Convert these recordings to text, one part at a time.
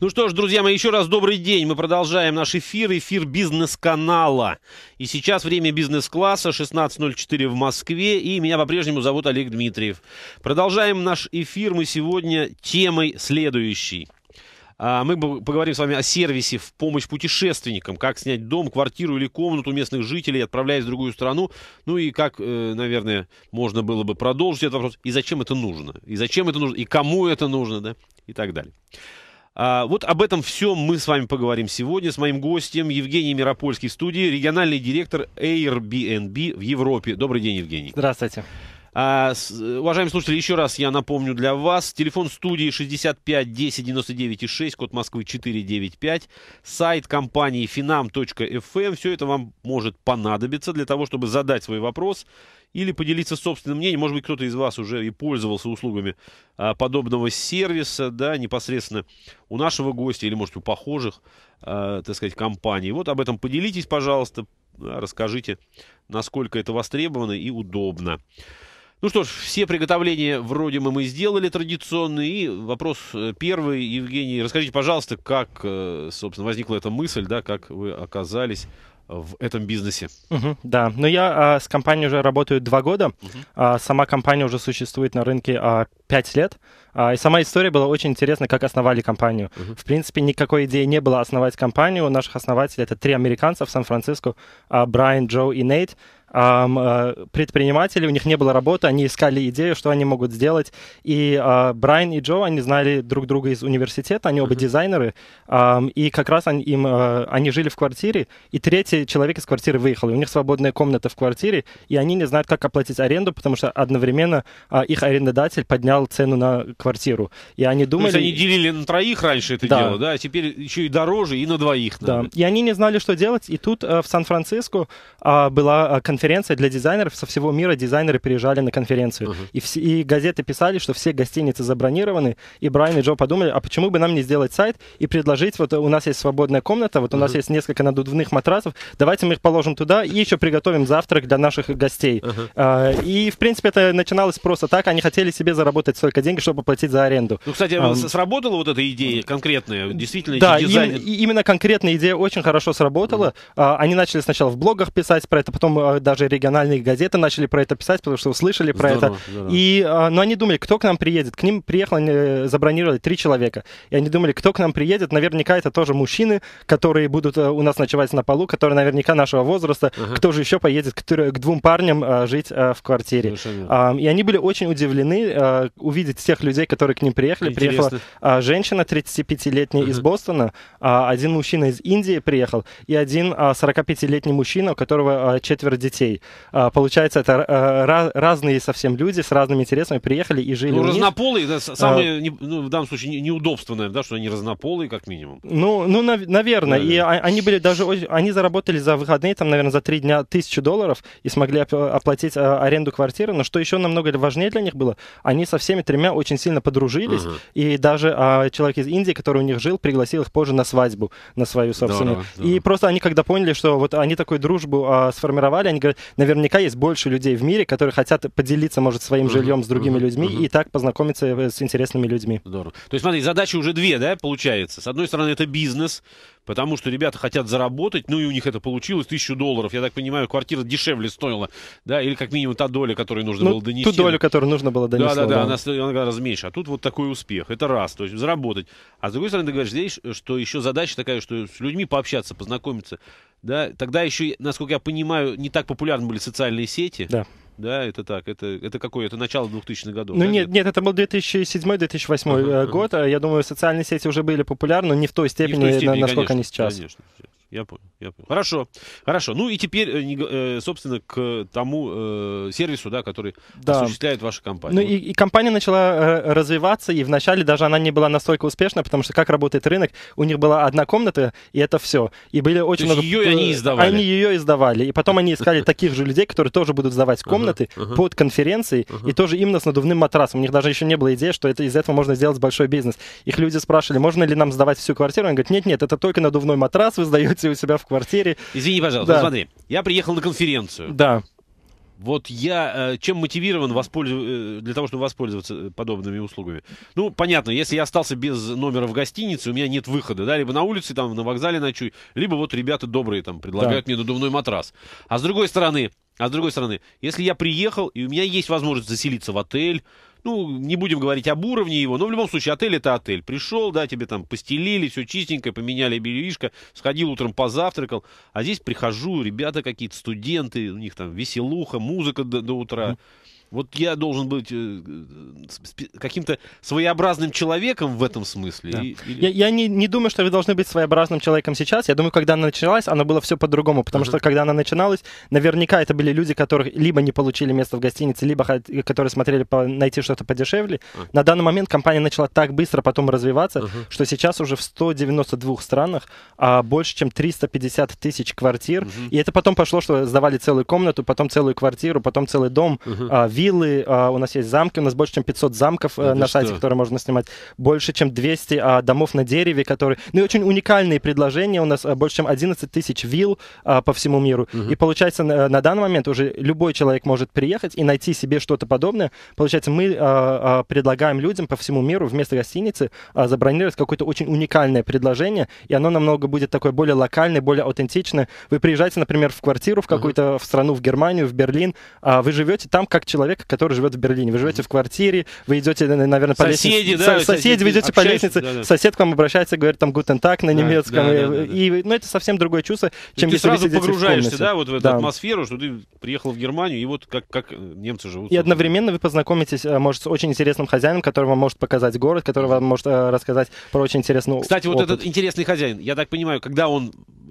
Ну что ж, друзья мои, еще раз добрый день. Мы продолжаем наш эфир, эфир бизнес-канала. И сейчас время бизнес-класса, 16.04 в Москве, и меня по-прежнему зовут Олег Дмитриев. Продолжаем наш эфир мы сегодня темой следующей. А, мы поговорим с вами о сервисе в помощь путешественникам, как снять дом, квартиру или комнату местных жителей, отправляясь в другую страну. Ну и как, э, наверное, можно было бы продолжить этот вопрос, и зачем это нужно, и зачем это нужно, и кому это нужно, да, и так далее. А, вот об этом всем мы с вами поговорим сегодня с моим гостем Евгением Миропольский в студии, региональный директор Airbnb в Европе. Добрый день, Евгений. Здравствуйте. А, с, э, уважаемые слушатели, еще раз я напомню для вас. Телефон студии 65 10 99 6, код Москвы 495. Сайт компании finam.fm. Эм. Все это вам может понадобиться для того, чтобы задать свой вопрос или поделиться собственным мнением. Может быть, кто-то из вас уже и пользовался услугами а, подобного сервиса, да, непосредственно у нашего гостя или, может, у похожих, а, так сказать, компаний. Вот об этом поделитесь, пожалуйста, расскажите, насколько это востребовано и удобно. Ну что ж, все приготовления вроде мы, мы сделали традиционные. И вопрос э, первый, Евгений, расскажите, пожалуйста, как, э, собственно, возникла эта мысль, да, как вы оказались в этом бизнесе. uh да, но ну, я а, с компанией уже работаю два года. uh А, сама компания уже существует на рынке а, 5 лет. А, и сама история была очень интересна, как основали компанию. Uh-huh. В принципе, никакой идеи не было основать компанию. У наших основателей это три американца в Сан-Франциско, а, Брайан, Джо и Нейт а, предприниматели, у них не было работы, они искали идею, что они могут сделать. И э, Брайан и Джо, они знали друг друга из университета, они оба uh-huh. дизайнеры, э, и как раз они, им, э, они жили в квартире, и третий человек из квартиры выехал, и у них свободная комната в квартире, и они не знают, как оплатить аренду, потому что одновременно э, их арендодатель поднял снижал цену на квартиру. И они думали... То есть они делили на троих раньше это да. дело, да? А теперь еще и дороже, и на двоих. Да. И они не знали, что делать. И тут э, в Сан-Франциско а, была э, конференция для дизайнеров. Со всего мира дизайнеры приезжали на конференцию. Uh-huh. И, все, и газеты писали, что все гостиницы забронированы. И Брайан и Джо подумали, а почему бы нам не сделать сайт и предложить, вот э, у нас есть свободная комната, вот у uh-huh. нас есть несколько надувных матрасов, давайте мы их положим туда и еще приготовим завтрак для наших гостей. Uh-huh. И, в принципе, это начиналось просто так. Они хотели себе заработать заработать столько денег, чтобы платить за аренду. Ну, кстати, а, сработала вот эта идея конкретная, действительно, да, дизайнер... им, именно конкретная идея очень хорошо сработала. mm А, они начали сначала в блогах писать про это, потом а, даже региональные газеты начали про это писать, потому что услышали про здорово, это. Здорово. И, а, но они думали, кто к нам приедет. К ним приехало, они э, забронировали три человека. И они думали, кто к нам приедет. Наверняка это тоже мужчины, которые будут э, у нас ночевать на полу, которые наверняка нашего возраста. Uh-huh. Кто же еще поедет к, к двум парням а, жить а, в квартире? А, и они были очень удивлены, увидеть всех людей, которые к ним приехали. Интересно. Приехала а, женщина 35-летняя uh из Бостона, а, один мужчина из Индии приехал и один а, 45-летний мужчина, у которого а, четверо детей. А, получается, это а, разные совсем люди с разными интересами приехали и жили. Ну, разнополые, да, самое, а, не, ну, в данном случае, неудобственное, да, что они разнополые, как минимум. Ну, ну нав- наверное. наверное. И а, они были даже, они заработали за выходные, там, наверное, за три дня тысячу долларов и смогли оплатить а, аренду квартиры. Но что еще намного важнее для них было, они совсем всеми тремя очень сильно подружились. Угу. И даже а, человек из Индии, который у них жил, пригласил их позже на свадьбу, на свою собственную. Да, да. И просто они, когда поняли, что вот они такую дружбу а, сформировали, они говорят, наверняка есть больше людей в мире, которые хотят поделиться, может, своим угу. жильем с другими угу. людьми угу. и так познакомиться э, с интересными людьми. Здорово. То есть, смотри, задачи уже две, да, получается. С одной стороны, это бизнес, потому что ребята хотят заработать, ну и у них это получилось, тысячу долларов. Я так понимаю, квартира дешевле стоила, да, или как минимум та доля, которую нужно ну, было донести. Ту долю, которую нужно было донести. Да, да, да, она, она гораздо меньше. А тут вот такой успех, это раз, то есть заработать. А с другой стороны, ты говоришь здесь, э, что еще задача такая, что с людьми пообщаться, познакомиться. Да, тогда еще, насколько я понимаю, не так популярны были социальные сети. Да да, это так, это, это какое, это начало 2000-х годов. Ну да, нет, нет, это был 2007-2008 uh-huh, э, год, uh-huh. я думаю, социальные сети уже были популярны, но не в той степени, не в той степени на, насколько конечно, они сейчас. Конечно, я понял, я понял. Хорошо, хорошо. Ну и теперь, э, э, собственно, к тому э, сервису, да, который да. осуществляет ваша компания. Ну и, и компания начала развиваться, и вначале даже она не была настолько успешна, потому что как работает рынок, у них была одна комната, и это все. И были очень То много... Ее они издавали. Они ее издавали. И потом они искали таких же людей, которые тоже будут сдавать комнаты под конференции, и тоже именно с надувным матрасом. У них даже еще не было идеи, что это из этого можно сделать большой бизнес. Их люди спрашивали, можно ли нам сдавать всю квартиру? Они говорят, нет-нет, это только надувной матрас вы сдаете, комнате у себя в квартире. Извини, пожалуйста, да. смотри, я приехал на конференцию. Да. Вот я э, чем мотивирован воспользов... Э, для того, чтобы воспользоваться э, подобными услугами? Ну, понятно, если я остался без номера в гостинице, у меня нет выхода, да, либо на улице, там, на вокзале ночую, либо вот ребята добрые там предлагают да. мне надувной матрас. А с другой стороны, а с другой стороны, если я приехал, и у меня есть возможность заселиться в отель, ну, не будем говорить об уровне его, но в любом случае отель это отель. Пришел, да, тебе там постелили, все чистенько, поменяли бельишко, сходил утром позавтракал, а здесь прихожу, ребята какие-то, студенты, у них там веселуха, музыка до, до утра. Mm-hmm. Вот я должен быть э, э, каким-то своеобразным человеком в этом смысле. Да. или... Я, я не, не думаю, что вы должны быть своеобразным человеком сейчас. Я думаю, когда она началась, она была все по-другому. Потому uh-huh. что когда она начиналась, наверняка это были люди, которые либо не получили место в гостинице, либо которые смотрели по, найти что-то подешевле. Uh-huh. На данный момент компания начала так быстро потом развиваться, uh-huh. что сейчас уже в 192 странах а, больше, чем 350 тысяч квартир. Uh-huh. И это потом пошло, что сдавали целую комнату, потом целую квартиру, потом целый дом. Uh-huh. А, виллы, а, у нас есть замки, у нас больше, чем 500 замков э, ну да на сайте, которые можно снимать, больше, чем 200 э, а, домов на дереве, которые... Ну и очень уникальные предложения, у нас а, больше, чем 11 тысяч вилл по всему миру. Угу. И получается, на, данный момент уже любой человек может приехать и найти себе что-то подобное. Получается, мы предлагаем людям по всему миру вместо гостиницы забронировать какое-то очень уникальное предложение, и оно намного будет такое более локальное, более аутентичное. Вы приезжаете, например, в квартиру в какую-то, угу. в страну, в Германию, в Берлин, вы живете там как человек, человека, который живет в Берлине. Вы живете в квартире, вы идете, наверное, по соседи, лестнице. Да, соседи, вы идете по лестнице, да, да. сосед к вам обращается, говорит там «Гутен так» на немецком. Да, да, да, и, да. И, ну, это совсем другое чувство, чем ты если сразу вы погружаешься, в да, вот в эту да. атмосферу, что ты приехал в Германию, и вот как, как немцы живут. И одновременно вы познакомитесь, а, может, с очень интересным хозяином, который вам может показать город, который вам может а, рассказать про очень интересную Кстати, опыт. вот этот интересный хозяин, я так понимаю, когда он э,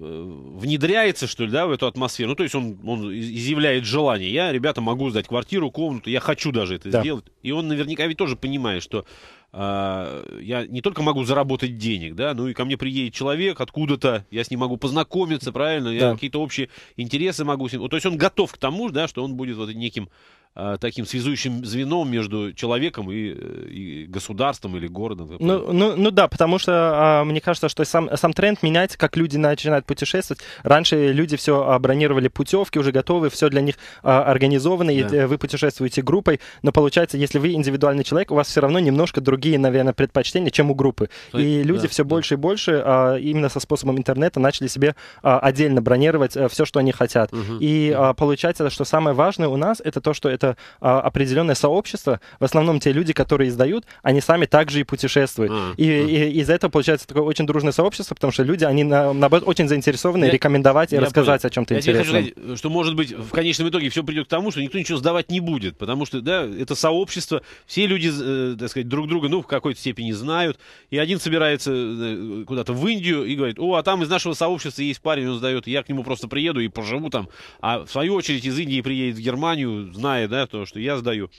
внедряется, что ли, да, в эту атмосферу, ну, то есть он, он изъявляет желание, я, ребята, могу сдать квартиру, комнату, подковнуто, я хочу даже это да. сделать. И он наверняка ведь тоже понимает, что э, я не только могу заработать денег, да, ну и ко мне приедет человек откуда-то, я с ним могу познакомиться, правильно, да. я какие-то общие интересы могу с ним. То есть он готов к тому, да, что он будет вот неким Э, таким связующим звеном между человеком и, э, и государством или городом. Ну, ну, ну да, потому что а, мне кажется, что сам, сам тренд меняется, как люди начинают путешествовать. Раньше люди все а, бронировали путевки, уже готовы, все для них а, организовано, да. и вы путешествуете группой, но получается, если вы индивидуальный человек, у вас все равно немножко другие, наверное, предпочтения, чем у группы. То и люди да, все да. больше и больше а, именно со способом интернета начали себе а, отдельно бронировать а, э, все, что они хотят. Угу. И а, получается, что самое важное у нас, это то, что это а, определенное сообщество. В основном те люди, которые издают, они сами также и путешествуют. mm И, и, а. и из-за этого получается такое очень дружное сообщество, потому что люди, они, на, очень заинтересованы я, рекомендовать и рассказать понял. о чем-то интересном. что, может быть, в конечном итоге все придет к тому, что никто ничего сдавать не будет, потому что, да, это сообщество, все люди, э, так сказать, друг друга, ну, в какой-то степени знают, и один собирается э, куда-то в Индию и говорит, о, а там из нашего сообщества есть парень, он сдает, я к нему просто приеду и поживу там, а в свою очередь из Индии приедет в Германию, зная да, то, что я сдаю.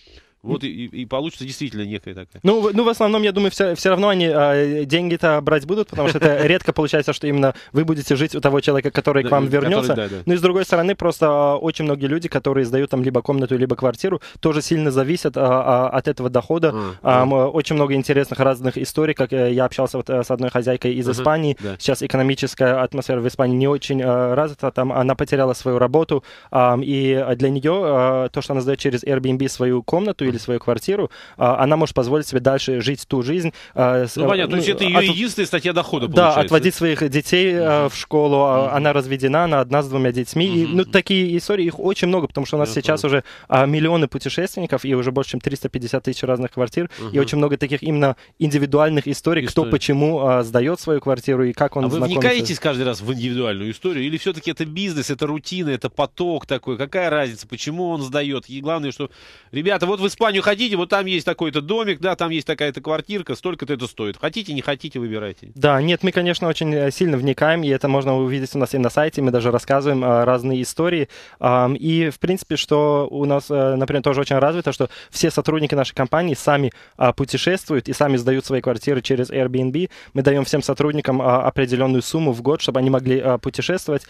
Вот и, и получится действительно некая такая. Ну, ну в основном, я думаю, все, все равно они э, деньги-то брать будут, потому что это редко получается, что именно вы будете жить у того человека, который к вам э, вернется. Ну и с другой стороны, просто а, очень многие люди, которые сдают там либо комнату, либо квартиру, тоже сильно зависят а, от этого дохода. Очень много интересных разных историй, как э, я общался вот э, с одной хозяйкой из Испании. Сейчас экономическая атмосфера в Испании не очень развита, там она потеряла свою работу, и для нее то, что она сдает через Airbnb свою комнату, купили свою квартиру, а, она может позволить себе дальше жить ту жизнь. А, ну, с, понятно, ну, то есть ну, это ее от... единственная статья дохода, получается. Да, отводить своих детей э, в школу, а, она разведена, она одна с двумя детьми. И, ну, такие истории, их очень много, потому что у нас сейчас уже миллионы путешественников и уже больше, чем 350 тысяч разных квартир, и очень много таких именно индивидуальных историй, кто почему сдает свою квартиру и как он знакомится. вы вникаетесь каждый раз в индивидуальную историю? Или все-таки это бизнес, это рутина, это поток такой? Какая разница, почему он сдает? И главное, что, ребята, вот вы Испанию ходите, вот там есть такой-то домик, да, там есть такая-то квартирка, столько-то это стоит. Хотите, не хотите, выбирайте. Да, нет, мы, конечно, очень э, сильно вникаем, и это можно увидеть у нас и на сайте, мы даже рассказываем э, разные истории. И, в принципе, что у нас, э, например, тоже очень развито, что все сотрудники нашей компании сами а, путешествуют и сами сдают свои квартиры через Airbnb. Мы даем всем сотрудникам а, определенную сумму в год, чтобы они могли а, путешествовать.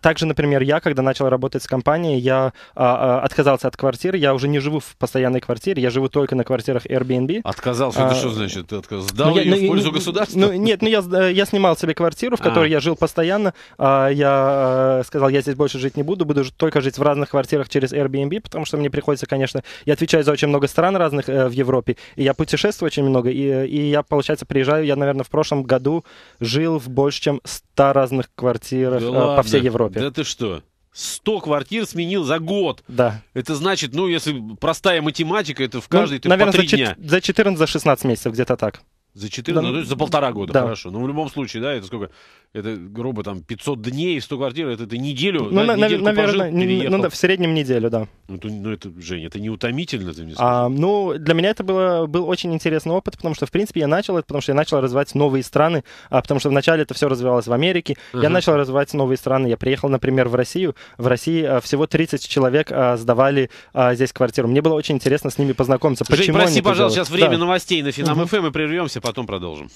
Также, например, я, когда начал работать с компанией, я отказался от квартиры, я уже не живу в постоянной квартире, квартире. Я живу только на квартирах Airbnb. Отказался? А, это что значит? Ты отказ... Сдал ну, ее ну, в пользу ну, государства? Ну, нет, ну я, э, я снимал себе квартиру, в а. которой а. я жил постоянно. А, я э, сказал, я здесь больше жить не буду, буду только жить в разных квартирах через Airbnb, потому что мне приходится, конечно, я отвечаю за очень много стран разных э, в Европе, и я путешествую очень много, и, э, и я, получается, приезжаю, я, наверное, в прошлом году жил в больше, чем 100 разных квартирах да э, по всей Европе. Да ты что? 100 квартир сменил за год. Да. Это значит, ну, если простая математика, это в ну, каждой ну, ты наверное, по 3 за, дня. за 14-16 за месяцев, где-то так. За четыре, да, ну, за полтора года, да. хорошо. Ну, в любом случае, да, это сколько? Это, грубо, там, 500 дней, в 100 квартир, это это неделю, ну, да, на, наверное, пожил, ну, ну да, в среднем неделю, да. Ну, то, ну это, Женя, это не утомительно, ты мне А, ну, для меня это было, был очень интересный опыт, потому что, в принципе, я начал это, потому что я начал развивать новые страны, а, потому что вначале это все развивалось в Америке, uh-huh. я начал развивать новые страны, я приехал, например, в Россию, в России а, всего 30 человек а, сдавали а, здесь квартиру. Мне было очень интересно с ними познакомиться. Жень, Почему прости, пожалуйста, делают? сейчас время да. новостей на Финам-ФМ uh-huh. Эм и прервемся потом продолжим.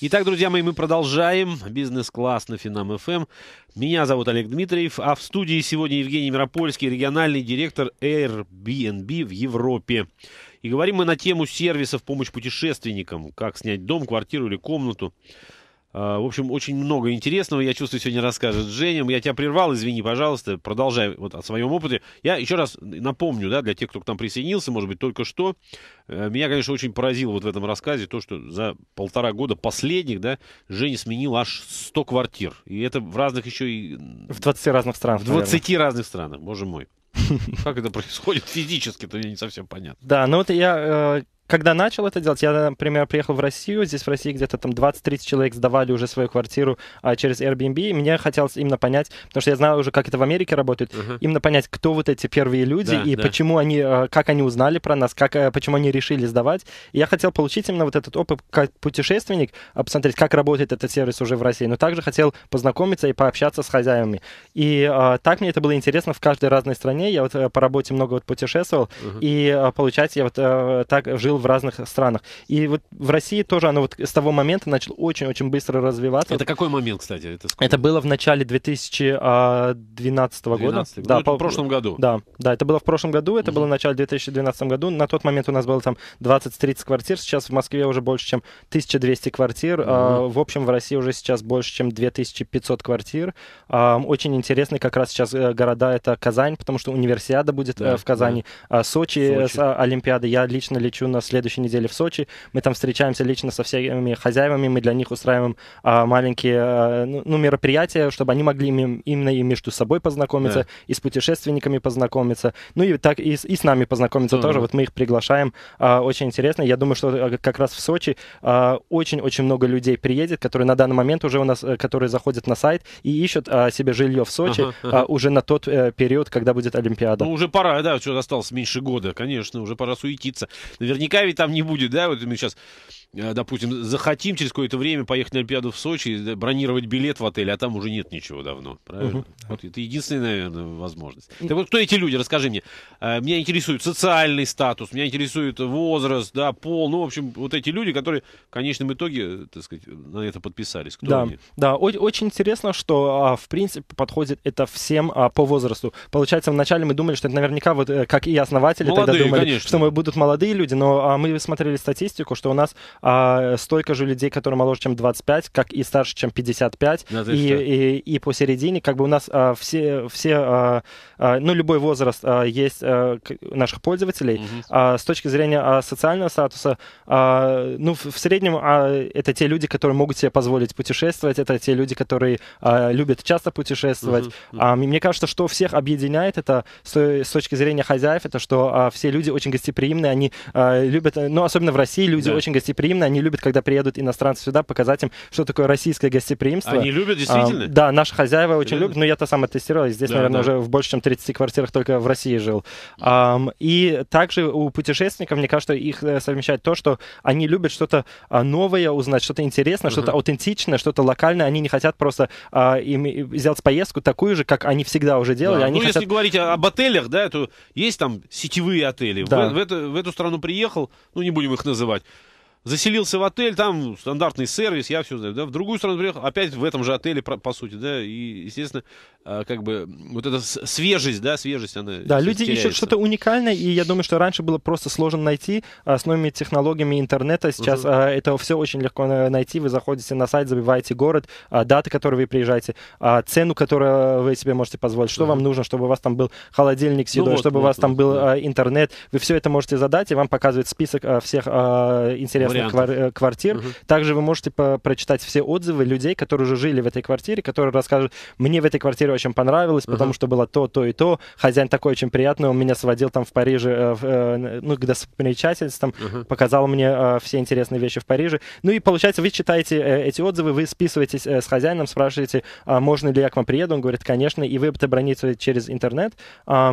Итак, друзья мои, мы продолжаем. Бизнес-класс на Финам ФМ. Меня зовут Олег Дмитриев, а в студии сегодня Евгений Миропольский, региональный директор Airbnb в Европе. И говорим мы на тему сервисов помощь путешественникам, как снять дом, квартиру или комнату. А, в общем, очень много интересного, я чувствую, сегодня расскажет Женя. Я тебя прервал, извини, пожалуйста, продолжай вот о своем опыте. Я еще раз напомню, да, для тех, кто к нам присоединился, может быть, только что, э, меня, конечно, очень поразило вот в этом рассказе то, что за полтора года последних, да, Женя сменил аж 100 квартир. И это в разных еще и... В 20 разных странах. В 20 наверное. разных странах, боже мой. Как это происходит физически, то мне не совсем понятно. Да, ну вот я э, когда начал это делать, я, например, приехал в Россию, здесь в России где-то там 20-30 человек сдавали уже свою квартиру а, через Airbnb, и мне хотелось именно понять, потому что я знал уже, как это в Америке работает, uh-huh. именно понять, кто вот эти первые люди да, и да. почему они, э, как они узнали про нас, как, э, почему они решили сдавать. И я хотел получить именно вот этот опыт как путешественник, а, посмотреть, как работает этот сервис уже в России, но также хотел познакомиться и пообщаться с хозяевами. И а, так мне это было интересно в каждой разной стране. Я вот э, по работе много вот путешествовал, uh-huh. и а, получается, я вот а, так жил в разных странах. И вот в России тоже оно вот с того момента начало очень-очень быстро развиваться. Это какой момент, кстати? Это, это было в начале 2012 года. 12 Да, ну, по... в прошлом году. Да, да, это было в прошлом году, это угу. было в начале 2012 году. На тот момент у нас было там 20-30 квартир, сейчас в Москве уже больше, чем 1200 квартир. Угу. А, в общем, в России уже сейчас больше, чем 2500 квартир. А, очень интересный как раз сейчас э, города, это Казань, потому что универсиада будет да, э, в Казани, да. А, Сочи, э, Сочи. А, Олимпиада. Я лично лечу на следующей неделе в Сочи. Мы там встречаемся лично со всеми хозяевами, мы для них устраиваем а, маленькие а, ну, ну, мероприятия, чтобы они могли им, именно и между собой познакомиться, да. и с путешественниками познакомиться, ну и так и, и с нами познакомиться да. тоже. Вот мы их приглашаем. А, очень интересно. Я думаю, что а, как раз в Сочи а, очень-очень а, много людей приедет, которые на данный момент уже у нас, э, которые заходят на сайт и ищут а, себе жилье в Сочи ага, а, ага. А, уже на тот э, период, когда будет Олимпиада. Ну уже пора, да, что осталось меньше года, конечно, уже пора суетиться. Наверняка Хави там не будет, да, вот мы сейчас Э, допустим, захотим через какое-то время поехать на Олимпиаду в Сочи, бронировать билет в отель, а там уже нет ничего давно. Правильно? Угу. Вот это единственная, наверное, возможность. Так вот, кто эти люди, расскажи мне. Э, меня интересует социальный статус, меня интересует возраст, да, пол. Ну, в общем, вот эти люди, которые в конечном итоге, так сказать, на это подписались. Кто да, они? да, очень интересно, что, а, в принципе, подходит это всем а, по возрасту. Получается, вначале мы думали, что это наверняка, вот э, как и основатели молодые, тогда думали, конечно. что мы будут молодые люди, но а, мы смотрели статистику, что у нас а, столько же людей, которые моложе, чем 25, как и старше, чем 55, да, и, и, и посередине, как бы у нас а, все, все а, а, ну, любой возраст а, есть а, наших пользователей. Угу. А, с точки зрения а, социального статуса, а, ну, в, в среднем а, это те люди, которые могут себе позволить путешествовать, это те люди, которые а, любят часто путешествовать. Угу. А, мне кажется, что всех объединяет это с, с точки зрения хозяев, это что а, все люди очень гостеприимные, они а, любят, ну, особенно в России люди да. очень гостеприимные, гостеприимны, они любят, когда приедут иностранцы сюда, показать им, что такое российское гостеприимство. Они любят, действительно? А, да, наши хозяева очень Реально? любят, но я-то сам это тестировал, здесь, да, наверное, да. уже в больше, чем 30 квартирах только в России жил. А, и также у путешественников, мне кажется, их э, совмещает то, что они любят что-то а, новое узнать, что-то интересное, uh-huh. что-то аутентичное, что-то локальное, они не хотят просто а, им сделать поездку такую же, как они всегда уже делали. Да. Они ну, хотят... если говорить об отелях, да, то есть там сетевые отели. Да. В, в, эту, в эту страну приехал, ну, не будем их называть заселился в отель, там стандартный сервис, я все знаю, да, в другую страну приехал, опять в этом же отеле, по сути, да, и, естественно, а, как бы вот эта свежесть, да, свежесть, она Да, люди ищут что-то уникальное, и я думаю, что раньше было просто сложно найти а, с новыми технологиями интернета, сейчас угу. это все очень легко найти, вы заходите на сайт, забиваете город, а, даты, которые вы приезжаете, цену, которую вы себе можете позволить, что угу. вам нужно, чтобы у вас там был холодильник с ну едой, ну, вот, чтобы вот, у вас вот, там был да. интернет, вы все это можете задать, и вам показывает список всех интересных известных вариантов. Э, квартир. Угу. Также вы можете по прочитать все отзывы людей, которые уже жили в этой квартире, которые расскажут, мне в этой квартире очень понравилось, угу. потому что было то, то и то. Хозяин такой очень приятный, он меня сводил там в Париже, э, э, ну, к достопримечательствам, угу. показал мне все интересные вещи в Париже. Ну и получается, вы читаете эти отзывы, вы списываетесь с хозяином, спрашиваете, «А можно ли я к вам приеду, он говорит, конечно, и вы это броните через интернет.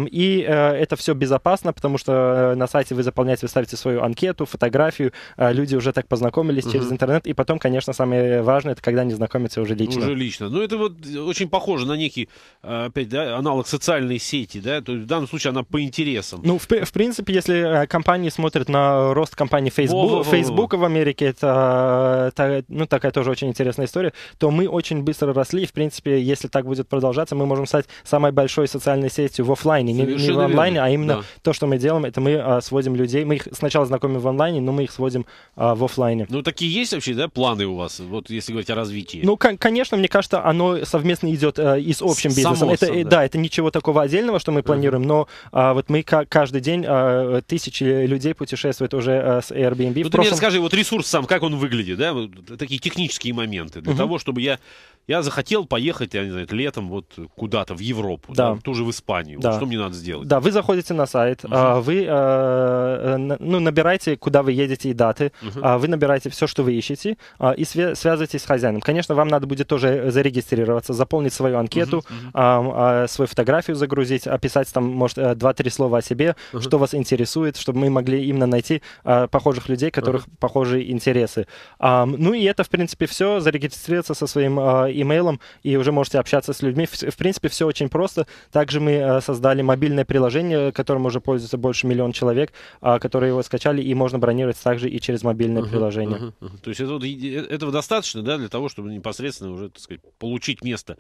и это все безопасно, потому что на сайте вы заполняете, вы ставите свою анкету, фотографию, люди а, люди уже так познакомились угу. через интернет, и потом, конечно, самое важное, это когда они знакомятся уже лично. Уже лично. Ну, это вот очень похоже на некий, а, опять, да, аналог социальной сети, да, то есть в данном случае она по интересам. Ну, в, в принципе, если а, компании смотрят на рост компании Facebook, во, во, во, Facebook в Америке, это, это, а, ну, такая тоже очень интересная история, то мы очень быстро росли, и, в принципе, если так будет продолжаться, мы можем стать самой большой социальной сетью в офлайне, не, не в онлайне, а именно да. то, что мы делаем, это мы а, сводим людей, мы их сначала знакомим в онлайне, но мы их сводим а, в офлайне. Ну, такие есть вообще, да, планы у вас, вот если говорить о развитии? Ну, конечно, мне кажется, оно совместно идет а, э, и с общим бизнесом. Само это, да. да, это ничего такого отдельного, что мы планируем, uh -huh. но а, вот мы каждый день а, тысячи людей путешествуют уже а, с Airbnb. Ну, ты прошлом... мне расскажи, вот ресурс сам, как он выглядит, да, вот, такие технические моменты, для uh -huh. того, чтобы я я захотел поехать, я не знаю, летом вот куда-то в Европу, да. Да, ту в Испанию. Да. что мне надо сделать? Да, вы заходите на сайт, угу. вы а, э, ну, набираете, куда вы едете и даты, угу. вы набираете все, что вы ищете, и связываетесь с хозяином. Конечно, вам надо будет тоже зарегистрироваться, заполнить свою анкету, угу. свою фотографию загрузить, описать там, может, 2-3 э, слова о себе, угу. что вас интересует, чтобы мы могли именно найти похожих людей, которых угу. похожие интересы. Ну и это, в принципе, все. Зарегистрироваться со своим имейлом, и уже можете общаться с людьми. В, принципе, все очень просто. Также мы э, создали мобильное приложение, которым уже пользуется больше миллион человек, а, которые его скачали, и можно бронировать также и через мобильное uh-huh, приложение. Uh-huh, uh-huh. То есть это, э, этого достаточно, да, для того, чтобы непосредственно уже, так сказать, получить место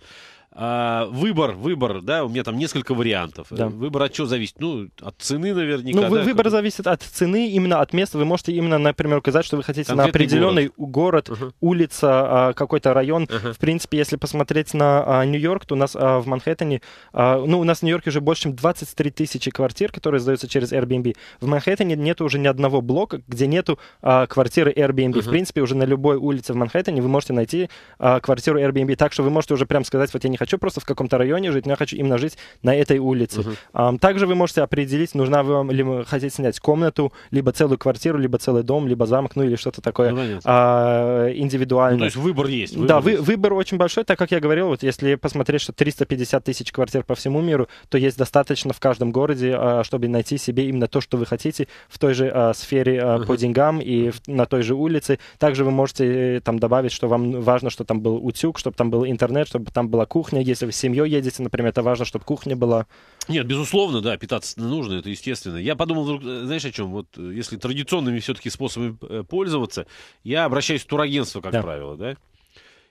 а, выбор, выбор, да, у меня там несколько вариантов. Да. Выбор от чего зависит? Ну, от цены наверняка. Ну, да, выбор как... зависит от цены, именно от места. Вы можете именно, например, указать, что вы хотите Конкретный на определенный город, город uh-huh. улица, а, какой-то район. Uh-huh. В принципе, если посмотреть на а, Нью-Йорк, то у нас а, в Манхэттене, ну, у нас в Нью-Йорке уже больше, чем 23 тысячи квартир, которые сдаются через Airbnb. В Манхэттене нет уже ни одного блока, где нету квартиры Airbnb. Uh-huh. В принципе, уже на любой улице в Манхэттене вы можете найти квартиру Airbnb. Так что вы можете уже прям сказать, вот я не хочу хочу просто в каком-то районе жить, но я хочу именно жить на этой улице. Угу. Um, также вы можете определить, нужна вы вам, или вы хотите снять комнату, либо целую квартиру, либо целый дом, либо замок, ну или что-то такое ну, а, индивидуальное. Ну, то есть выбор есть. Выбор да, вы, выбор очень большой, так как я говорил, вот если посмотреть, что 350 тысяч квартир по всему миру, то есть достаточно в каждом городе, а, чтобы найти себе именно то, что вы хотите в той же а, сфере а, угу. по деньгам и в, на той же улице. Также вы можете э, там добавить, что вам важно, что там был утюг, чтобы там был интернет, чтобы там была кухня, кухня, если вы с семьей едете, например, это важно, чтобы кухня была. Нет, безусловно, да, питаться нужно, это естественно. Я подумал, э, знаешь, о чем? Вот э, если традиционными все-таки способами э, пользоваться, я обращаюсь в турагентство, как да. правило, да?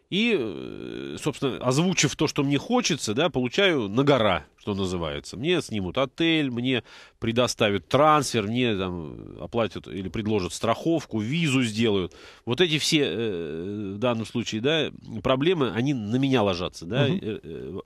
И, собственно, озвучив то, что мне хочется, да, получаю на гора что называется. Мне снимут отель, мне предоставят трансфер, мне там оплатят или предложат страховку, визу сделают. Вот эти все, э, в данном случае, да, проблемы, они на меня ложатся, да? Угу.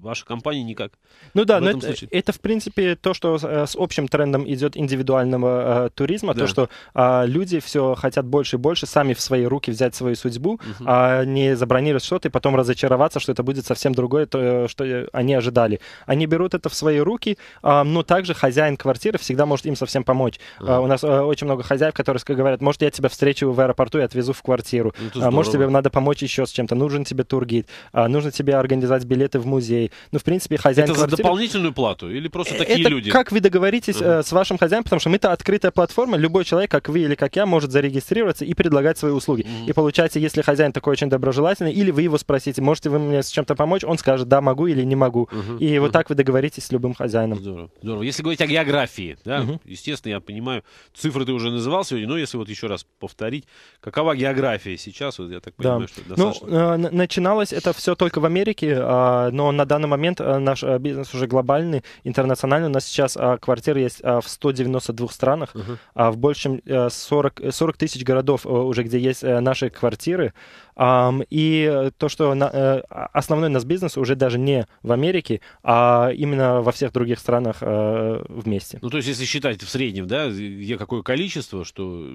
Ваша компания никак. Ну да, в но это, случае. это, в принципе, то, что с общим трендом идет индивидуального э, туризма, да. то, что э, люди все хотят больше и больше сами в свои руки взять свою судьбу, угу. а не забронировать что-то и потом разочароваться, что это будет совсем другое, то, что они ожидали они берут это в свои руки, а, но также хозяин квартиры всегда может им совсем помочь. Mm-hmm. У нас э, очень много хозяев, которые говорят, может, я тебя встречу в аэропорту и отвезу в квартиру. Ну, а, может, тебе надо помочь еще с чем-то. Нужен тебе тургид, нужно тебе организовать билеты в музей. Ну, в принципе, хозяин Это квартиры... за дополнительную плату или просто такие это люди? как вы договоритесь mm-hmm. с вашим хозяином, потому что мы-то открытая платформа, любой человек, как вы или как я, может зарегистрироваться и предлагать свои услуги. Mm-hmm. И получается, если хозяин такой очень доброжелательный, или вы его спросите, можете вы мне с чем-то помочь, он скажет, да, могу или не могу. Mm-hmm. И вот так так вы договоритесь с любым хозяином. Здорово. Здорово. Если говорить о географии, да, угу. естественно, я понимаю, цифры ты уже называл сегодня, но если вот еще раз повторить, какова география сейчас, вот я так понимаю, да. что ну, достаточно... Ну, э, начиналось это все только в Америке, э, но на данный момент э, наш э, бизнес уже глобальный, интернациональный. У нас сейчас э, квартиры есть э, в 192 странах, угу. э, в большем э, 40, 40 тысяч городов э, уже, где есть э, наши квартиры. И э, то, что э, основной нас бизнес уже даже не в Америке, а именно во всех других странах э, вместе. Ну, то есть, если считать в среднем, да, какое количество, что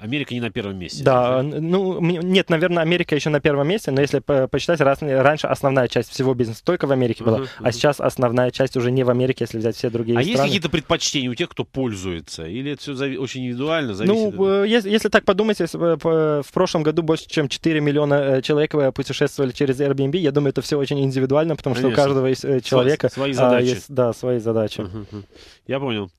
Америка не на первом месте. Да, ну, нет, наверное, Америка еще на первом месте, но если посчитать, раз, раньше основная часть всего бизнеса только в Америке была, uh-huh, а сейчас основная часть уже не в Америке, если взять все другие а страны. А есть какие-то предпочтения у тех, кто пользуется? Или это все очень индивидуально ну, зависит? Ну, от... если, если так подумать, в прошлом году больше, чем 4 миллиона э, человек э, путешествовали через Airbnb. Я думаю, это все очень индивидуально, потому Конечно. что у каждого э, человека свои, а, задачи. есть да, свои задачи. Угу. Я понял,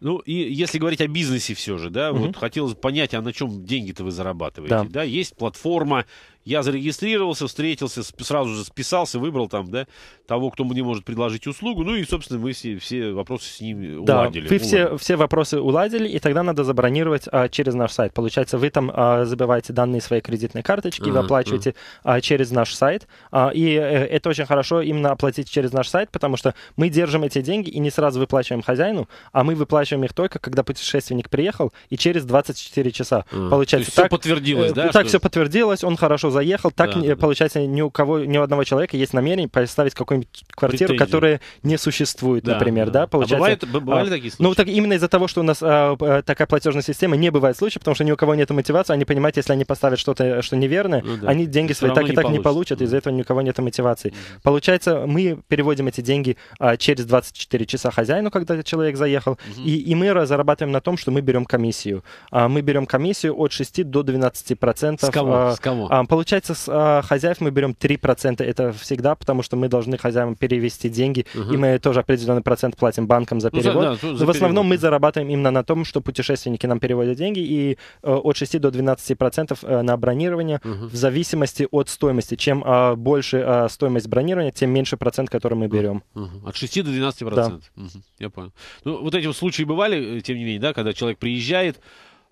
Ну, и если говорить о бизнесе все же, да, угу. вот хотелось понять, а на чем деньги-то вы зарабатываете, да. да? Есть платформа, я зарегистрировался, встретился, сразу же списался, выбрал там, да, того, кто мне может предложить услугу, ну и, собственно, мы все, все вопросы с ним да, вы все, все вопросы уладили, и тогда надо забронировать а, через наш сайт. Получается, вы там а, забиваете данные своей кредитной карточки, а, вы оплачиваете а. А, через наш сайт, а, и э, это очень хорошо именно оплатить через наш сайт, потому что мы держим эти деньги и не сразу выплачиваем хозяину, а мы выплачиваем их только, когда путешественник приехал и через 24 часа. Mm. Получается, так, все подтвердилось, э, да? Так что... все подтвердилось, он хорошо заехал. Так, да, не, да. получается, ни у кого, ни у одного человека есть намерение поставить какую-нибудь квартиру, Претензию. которая не существует, да, например, да? да получается, а бывает, бывали а, такие случаи? Ну, так именно из-за того, что у нас а, э, такая платежная система, не бывает случаев, потому что ни у кого нет мотивации, они понимают, если они поставят что-то, что неверное, ну, да. они деньги свои так и так не получат, из-за этого ни у кого нет мотивации. Получается, мы переводим эти деньги а, через 24 часа хозяину, когда человек заехал. Угу. И, и мы зарабатываем на том, что мы берем комиссию. А, мы берем комиссию от 6 до 12 процентов. С кого? А, с кого? А, получается, с а, хозяев мы берем 3 процента. Это всегда, потому что мы должны хозяевам перевести деньги, угу. и мы тоже определенный процент платим банкам за перевод. Ну, за, да, за в перевод. основном мы зарабатываем именно на том, что путешественники нам переводят деньги, и а, от 6 до 12 процентов э, на бронирование угу. в зависимости от стоимости. Чем а, больше а, стоимость бронирования, тем меньше процент, который мы берем. Угу. От 6 до 12 процентов. Да. Угу. Я понял. Ну, вот эти вот случаи бывали, э, тем не менее, да, когда человек приезжает,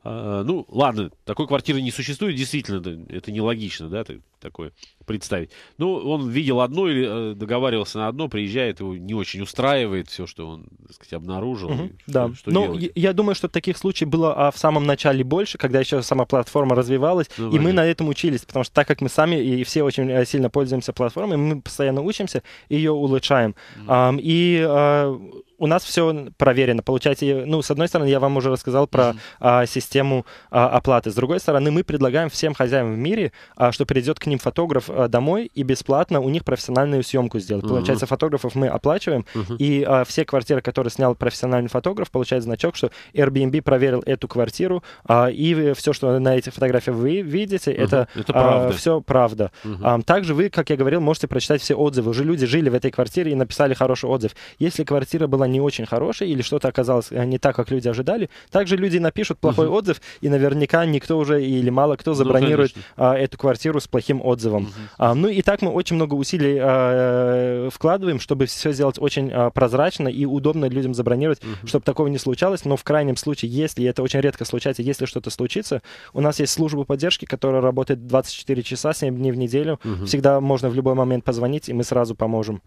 а, ну, ладно, такой квартиры не существует, действительно, это нелогично, да, ты такое представить. Ну, он видел одно или э, договаривался на одно, приезжает, его не очень устраивает все, что он, так сказать, обнаружил. Угу, да. Что, что ну, я думаю, что таких случаев было а, в самом начале больше, когда еще сама платформа развивалась, ну, и понятно. мы на этом учились, потому что так как мы сами и все очень э, сильно пользуемся платформой, мы постоянно учимся и ее улучшаем. Угу. А, и а, у нас все проверено. Получается, ну, с одной стороны, я вам уже рассказал про mm а, систему а, оплаты. С другой стороны, мы предлагаем всем хозяевам в мире, а, что перейдет к ним фотограф э, домой и бесплатно у них профессиональную съемку сделать. Mm-hmm. Получается, фотографов мы оплачиваем, mm-hmm. и а, все квартиры, которые снял профессиональный фотограф, получает значок, что Airbnb проверил эту квартиру, а, и все, что на этих фотографиях вы видите, mm-hmm. это, это А, все правда. Mm-hmm. А, также вы, как я говорил, можете прочитать все отзывы. Уже люди жили в этой квартире и написали хороший отзыв. Если квартира была не очень хорошей или что-то оказалось э, не так, как люди ожидали, также люди напишут плохой mm-hmm. отзыв, и наверняка никто уже или мало кто ну, забронирует ну, а, эту квартиру с плохим отзывам. Mm-hmm. А, ну и так мы очень много усилий а, э, вкладываем, чтобы все сделать очень а, прозрачно и удобно людям забронировать, mm-hmm. чтобы такого не случалось. Но в крайнем случае, если это очень редко случается, если что-то случится, у нас есть служба поддержки, которая работает 24 часа, 7 дней в неделю. Mm-hmm. Всегда можно в любой момент позвонить, и мы сразу поможем.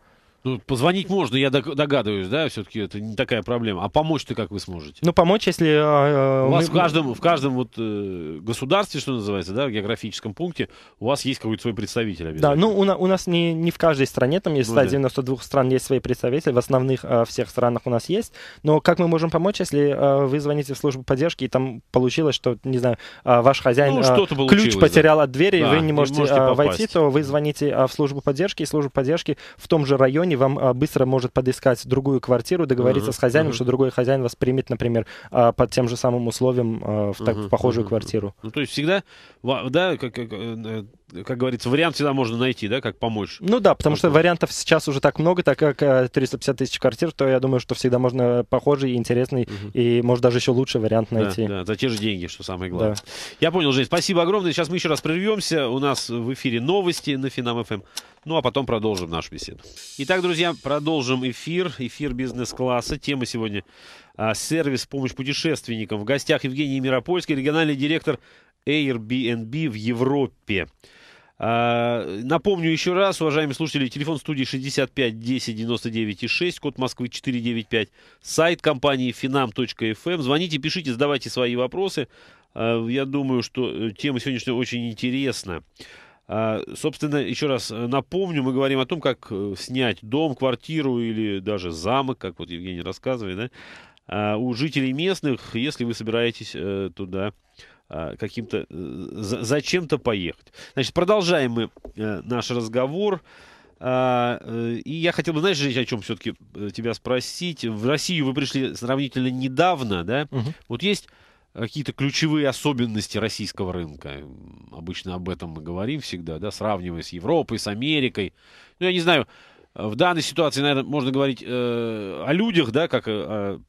Ну, позвонить можно, я догадываюсь, да, все-таки это не такая проблема. А помочь-то как вы сможете? Ну, помочь, если... Э, у вас мы... в каждом, в каждом вот, э, государстве, что называется, да, в географическом пункте, у вас есть какой-то свой представитель Да, ну, у, на, у нас не, не в каждой стране, там есть ну, 192 да. стран, есть свои представители, в основных э, всех странах у нас есть. Но как мы можем помочь, если э, вы звоните в службу поддержки, и там получилось, что, не знаю, э, ваш хозяин ну, э, ключ потерял да. от двери, да, и вы не можете, можете э, войти, то вы звоните э, в службу поддержки, и служба поддержки в том же районе компании вам а, быстро может подыскать другую квартиру, договориться mm-hmm. с хозяином, mm-hmm. что другой хозяин вас примет, например, а, под тем же самым условием а, в, так, mm-hmm. в похожую mm-hmm. квартиру. Ну, то есть всегда, да, как, как, э, э, как говорится, вариант всегда можно найти, да, как помочь. Ну да, потому что вариантов сейчас уже так много, так как 350 э, тысяч квартир, то я думаю, что всегда можно похожий и интересный, угу. и может даже еще лучший вариант найти. Да, да, за те же деньги, что самое главное. Да. Я понял, Жень, спасибо огромное. Сейчас мы еще раз прервемся. У нас в эфире новости на Финам ФМ. Ну а потом продолжим нашу беседу. Итак, друзья, продолжим эфир. Эфир бизнес-класса. Тема сегодня а, сервис «Помощь путешественникам». В гостях Евгений Миропольский, региональный директор Airbnb в Европе. А, напомню еще раз, уважаемые слушатели, телефон студии 65 10 99 и 6, код Москвы 495, сайт компании finam.fm. Эм. Звоните, пишите, задавайте свои вопросы. А, я думаю, что э, тема сегодняшняя очень интересна. А, собственно, еще раз э, напомню, мы говорим о том, как э, снять дом, квартиру или даже замок, как вот Евгений рассказывает, да, а, у жителей местных, если вы собираетесь э, туда а, каким-то, зачем-то поехать. Значит, продолжаем мы наш разговор. И я хотел бы, знаешь, Женя, о чем все-таки тебя спросить. В Россию вы пришли сравнительно недавно, да? Угу. Вот есть Э, какие-то ключевые особенности российского рынка. Обычно об этом мы говорим всегда, да, сравнивая с Европой, с Америкой. Ну, я не знаю, э, в данной ситуации, наверное, можно говорить э, о людях, да, как э, э,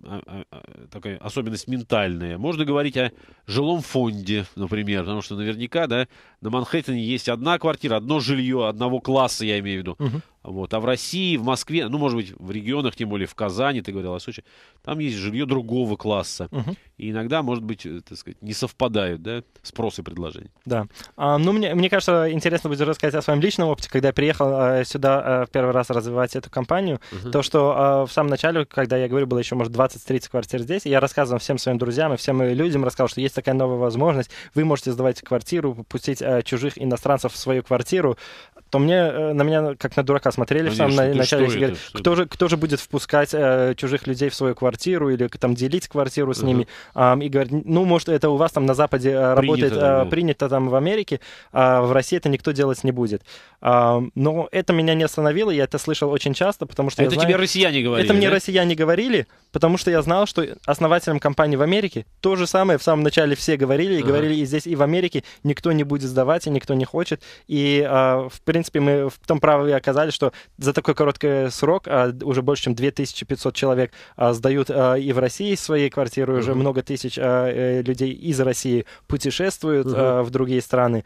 э, такая особенность ментальная. Можно говорить о жилом фонде, например, потому что наверняка, да, на Манхэттене есть одна квартира, одно жилье, одного класса, я имею в виду. Угу. Вот. А в России, в Москве, ну, может быть, в регионах, тем более в Казани, ты говорил о Сочи, там есть жилье другого класса. Угу. И иногда, может быть, э, так сказать, не совпадают да, спрос и предложение. Да. А, ну, мне, мне кажется, интересно будет рассказать о своем личном опыте, когда я приехал а, сюда а, первый раз развивать эту компанию. Угу. То, что а, в самом начале, когда я говорю, было еще, может, 20-30 квартир здесь, я рассказывал всем своим друзьям и всем людям, рассказал, что есть такая новая возможность, вы можете сдавать квартиру, пустить а, чужих иностранцев в свою квартиру, то мне, э, на меня как на дурака смотрели Конечно, в самом ну, начале. Что говорят, это, кто, же, кто же будет впускать э, чужих людей в свою квартиру или там делить квартиру с uh-huh. ними? Э, и говорят, ну, может, это у вас там на Западе э, принято, работает, да, э, принято там в Америке, а в России это никто делать не будет. Э, но это меня не остановило, я это слышал очень часто, потому что... А это знаю, тебе россияне говорили? Это мне россияне говорили, потому что я знал, что основателям компании в Америке то же самое в самом начале все говорили, и uh-huh. говорили и здесь, и в Америке, никто не будет сдавать, и никто не хочет. И, э, в принципе, принципе, мы в том праве оказались, что за такой короткий срок а, уже больше, чем 2500 человек а, сдают а, и в России свои квартиры, уже много тысяч э, людей из России путешествуют в другие страны.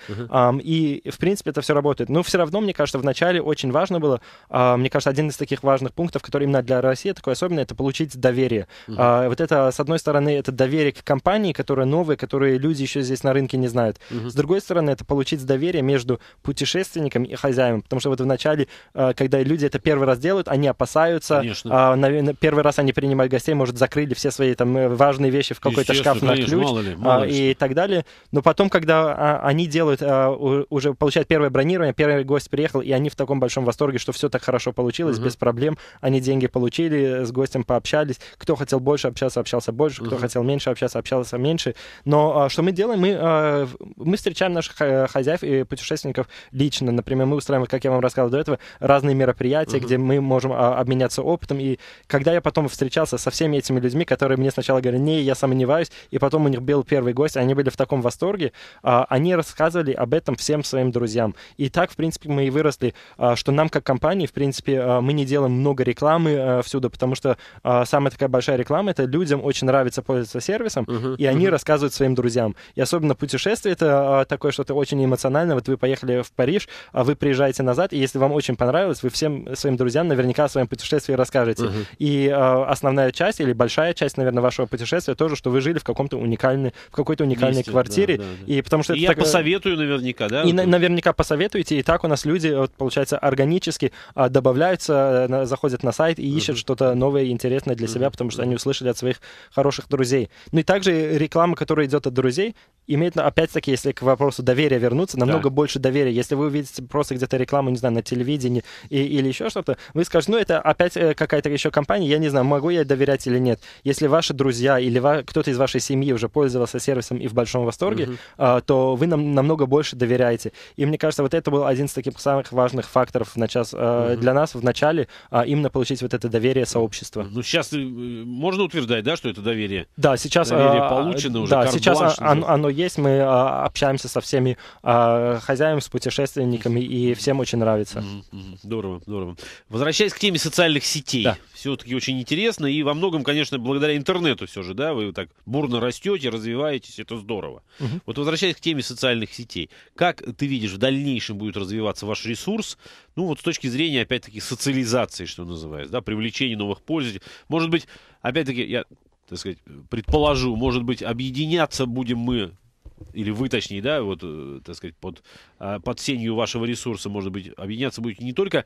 И, в принципе, это все работает. Но все равно, мне кажется, вначале очень важно было, мне кажется, один из таких важных пунктов, который именно для России такой особенный, это получить доверие. Вот это, с одной стороны, это доверие к компании, которая новая, которые люди еще здесь на рынке не знают. С другой стороны, это получить доверие между путешественниками хозяевам, потому что вот вначале, э, когда люди это первый раз делают, они опасаются. Конечно. А, первый раз они принимают гостей, может, закрыли все свои там э, важные вещи в какой-то шкаф на ключ мало ли, а, мало и что. так далее. Но потом, когда а, они делают, уже получают первое бронирование, первый гость приехал, и они в таком большом восторге, что все так хорошо получилось, угу. без проблем, они деньги получили, с гостем пообщались, кто хотел больше общаться, общался больше, кто хотел меньше общаться, общался меньше. Но что мы делаем? Мы, мы встречаем наших э, хозяев и путешественников лично. Например, мы устраиваем, как я вам рассказывал до этого, разные мероприятия, mm-hmm. где мы можем а, обменяться опытом. И когда я потом встречался со всеми этими людьми, которые мне сначала говорили, не, я сомневаюсь, и потом у них был первый гость, они были в таком восторге, а, они рассказывали об этом всем своим друзьям. И так, в принципе, мы и выросли, а, что нам как компании, в принципе, а, мы не делаем много рекламы а, всюду, потому что а, самая такая большая реклама — это людям очень нравится пользоваться сервисом, mm-hmm. и они mm-hmm. рассказывают своим друзьям. И особенно путешествие — это а, такое что-то очень эмоциональное. Вот вы поехали в Париж, а вы приезжаете назад, и если вам очень понравилось, вы всем своим друзьям наверняка о своем путешествии расскажете. Угу. И э, основная часть или большая часть, наверное, вашего путешествия тоже, что вы жили в каком-то уникальной, в какой-то уникальной Месте, квартире. Да, да, да. И потому что и я так... посоветую наверняка, да? И на- наверняка посоветуете, и так у нас люди, вот, получается, органически а, добавляются, э, на, заходят на сайт и ищут угу. что-то новое и интересное для угу. себя, потому что они услышали от своих хороших друзей. Ну и также реклама, которая идет от друзей, имеет, опять-таки, если к вопросу доверия вернуться, намного да. больше доверия. Если вы увидите просто появится где-то реклама, не знаю, на телевидении и, или еще что-то, вы скажете, ну, это опять э, какая-то еще компания, я не знаю, могу я доверять или нет. Если ваши друзья или ва- кто-то из вашей семьи уже пользовался сервисом и в большом восторге, mm-hmm. а, то вы нам намного больше доверяете. И мне кажется, вот это был один из таких самых важных факторов на час, mm-hmm. для нас в начале, а, именно получить вот это доверие сообщества. Ну, сейчас э, можно утверждать, да, что это доверие? Да, сейчас... А, доверие получено уже, Да, сейчас оно, оно есть, мы а, общаемся со всеми а, хозяевами, с путешественниками и и всем очень нравится. Здорово, здорово. Возвращаясь к теме социальных сетей. Да. Все-таки очень интересно, и во многом, конечно, благодаря интернету все же, да, вы так бурно растете, развиваетесь, это здорово. Угу. Вот возвращаясь к теме социальных сетей, как ты видишь, в дальнейшем будет развиваться ваш ресурс, ну вот с точки зрения, опять-таки, социализации, что называется, да, привлечения новых пользователей. Может быть, опять-таки, я так сказать, предположу, может быть, объединяться будем мы или вы, точнее, да, вот, э, так сказать, под, а, под сенью вашего ресурса, может быть, объединяться будете не только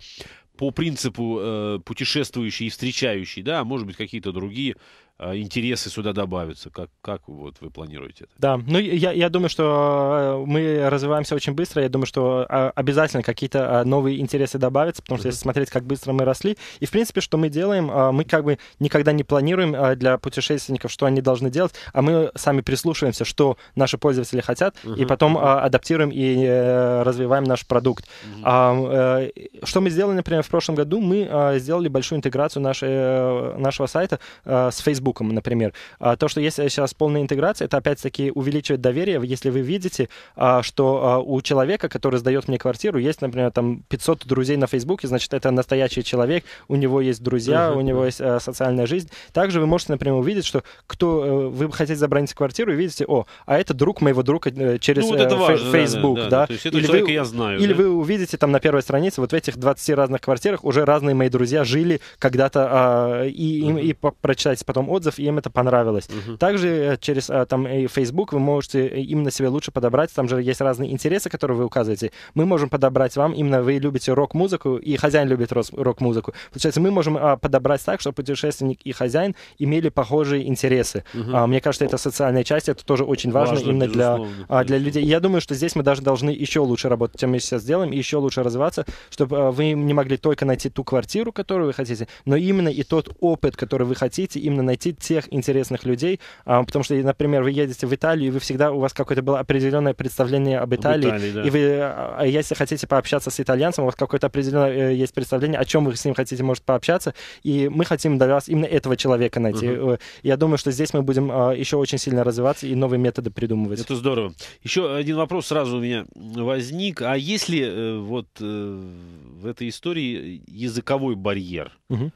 по принципу э, путешествующий и встречающий, да, а может быть, какие-то другие а, интересы сюда добавятся? Как, как вот вы планируете это? Да, ну я, я думаю, что э, мы развиваемся очень быстро. Я думаю, что а, обязательно какие-то а, новые интересы добавятся, потому что mm-hmm. если смотреть, как быстро мы росли. И в принципе, что мы делаем, мы как бы никогда не планируем для путешественников, что они должны делать, а мы сами прислушиваемся, что наши пользователи хотят, mm-hmm. и потом mm-hmm. адаптируем и э, развиваем наш продукт. Mm-hmm. Что мы сделали, например, в прошлом году? Мы сделали большую интеграцию нашей, нашего сайта с Facebook Фейсбуком, например. А, то, что есть сейчас полная интеграция, это опять-таки увеличивает доверие, если вы видите, а, что а, у человека, который сдает мне квартиру, есть, например, там 500 друзей на Фейсбуке, значит, это настоящий человек, у него есть друзья, uh-huh, у него есть социальная жизнь. Также вы можете, например, увидеть, что кто э, вы хотите забронить квартиру и видите, о, а это друг моего друга э, через ну, вот э, это важно, Facebook, да, да, да. да. есть или человек вы, я знаю. Или да? вы увидите там на первой странице вот в этих 20 разных квартирах уже разные мои друзья жили когда-то и, uh-huh. и, и прочитайте потом, отзыв, и им это понравилось. Угу. Также э, через э, там Facebook вы можете э, именно себе лучше подобрать, там же есть разные интересы, которые вы указываете. Мы можем подобрать вам, именно вы любите рок-музыку, и хозяин любит рок-музыку. Получается, мы можем а, подобрать так, чтобы путешественник и хозяин имели похожие интересы. Угу. Мне кажется, это социальная часть, это тоже очень важно, важно именно для, а, для людей. Я думаю, что здесь мы даже должны еще лучше работать, чем мы сейчас делаем, и еще лучше развиваться, чтобы вы не могли только найти ту квартиру, которую вы хотите, но именно и тот опыт, который вы хотите, именно найти найти тех интересных людей, а, потому что, например, вы едете в Италию, и вы всегда, у вас какое-то было определенное представление об Италии, Италии да. и вы, а, а если хотите пообщаться с итальянцем, у вас какое-то определенное э, есть представление, о чем вы с ним хотите, может, пообщаться, и мы хотим для вас именно этого человека найти. Угу. Я думаю, что здесь мы будем еще очень сильно развиваться и новые методы придумывать. Это здорово. Еще один вопрос сразу у меня возник. А если э, вот в этой истории языковой барьер? Угу.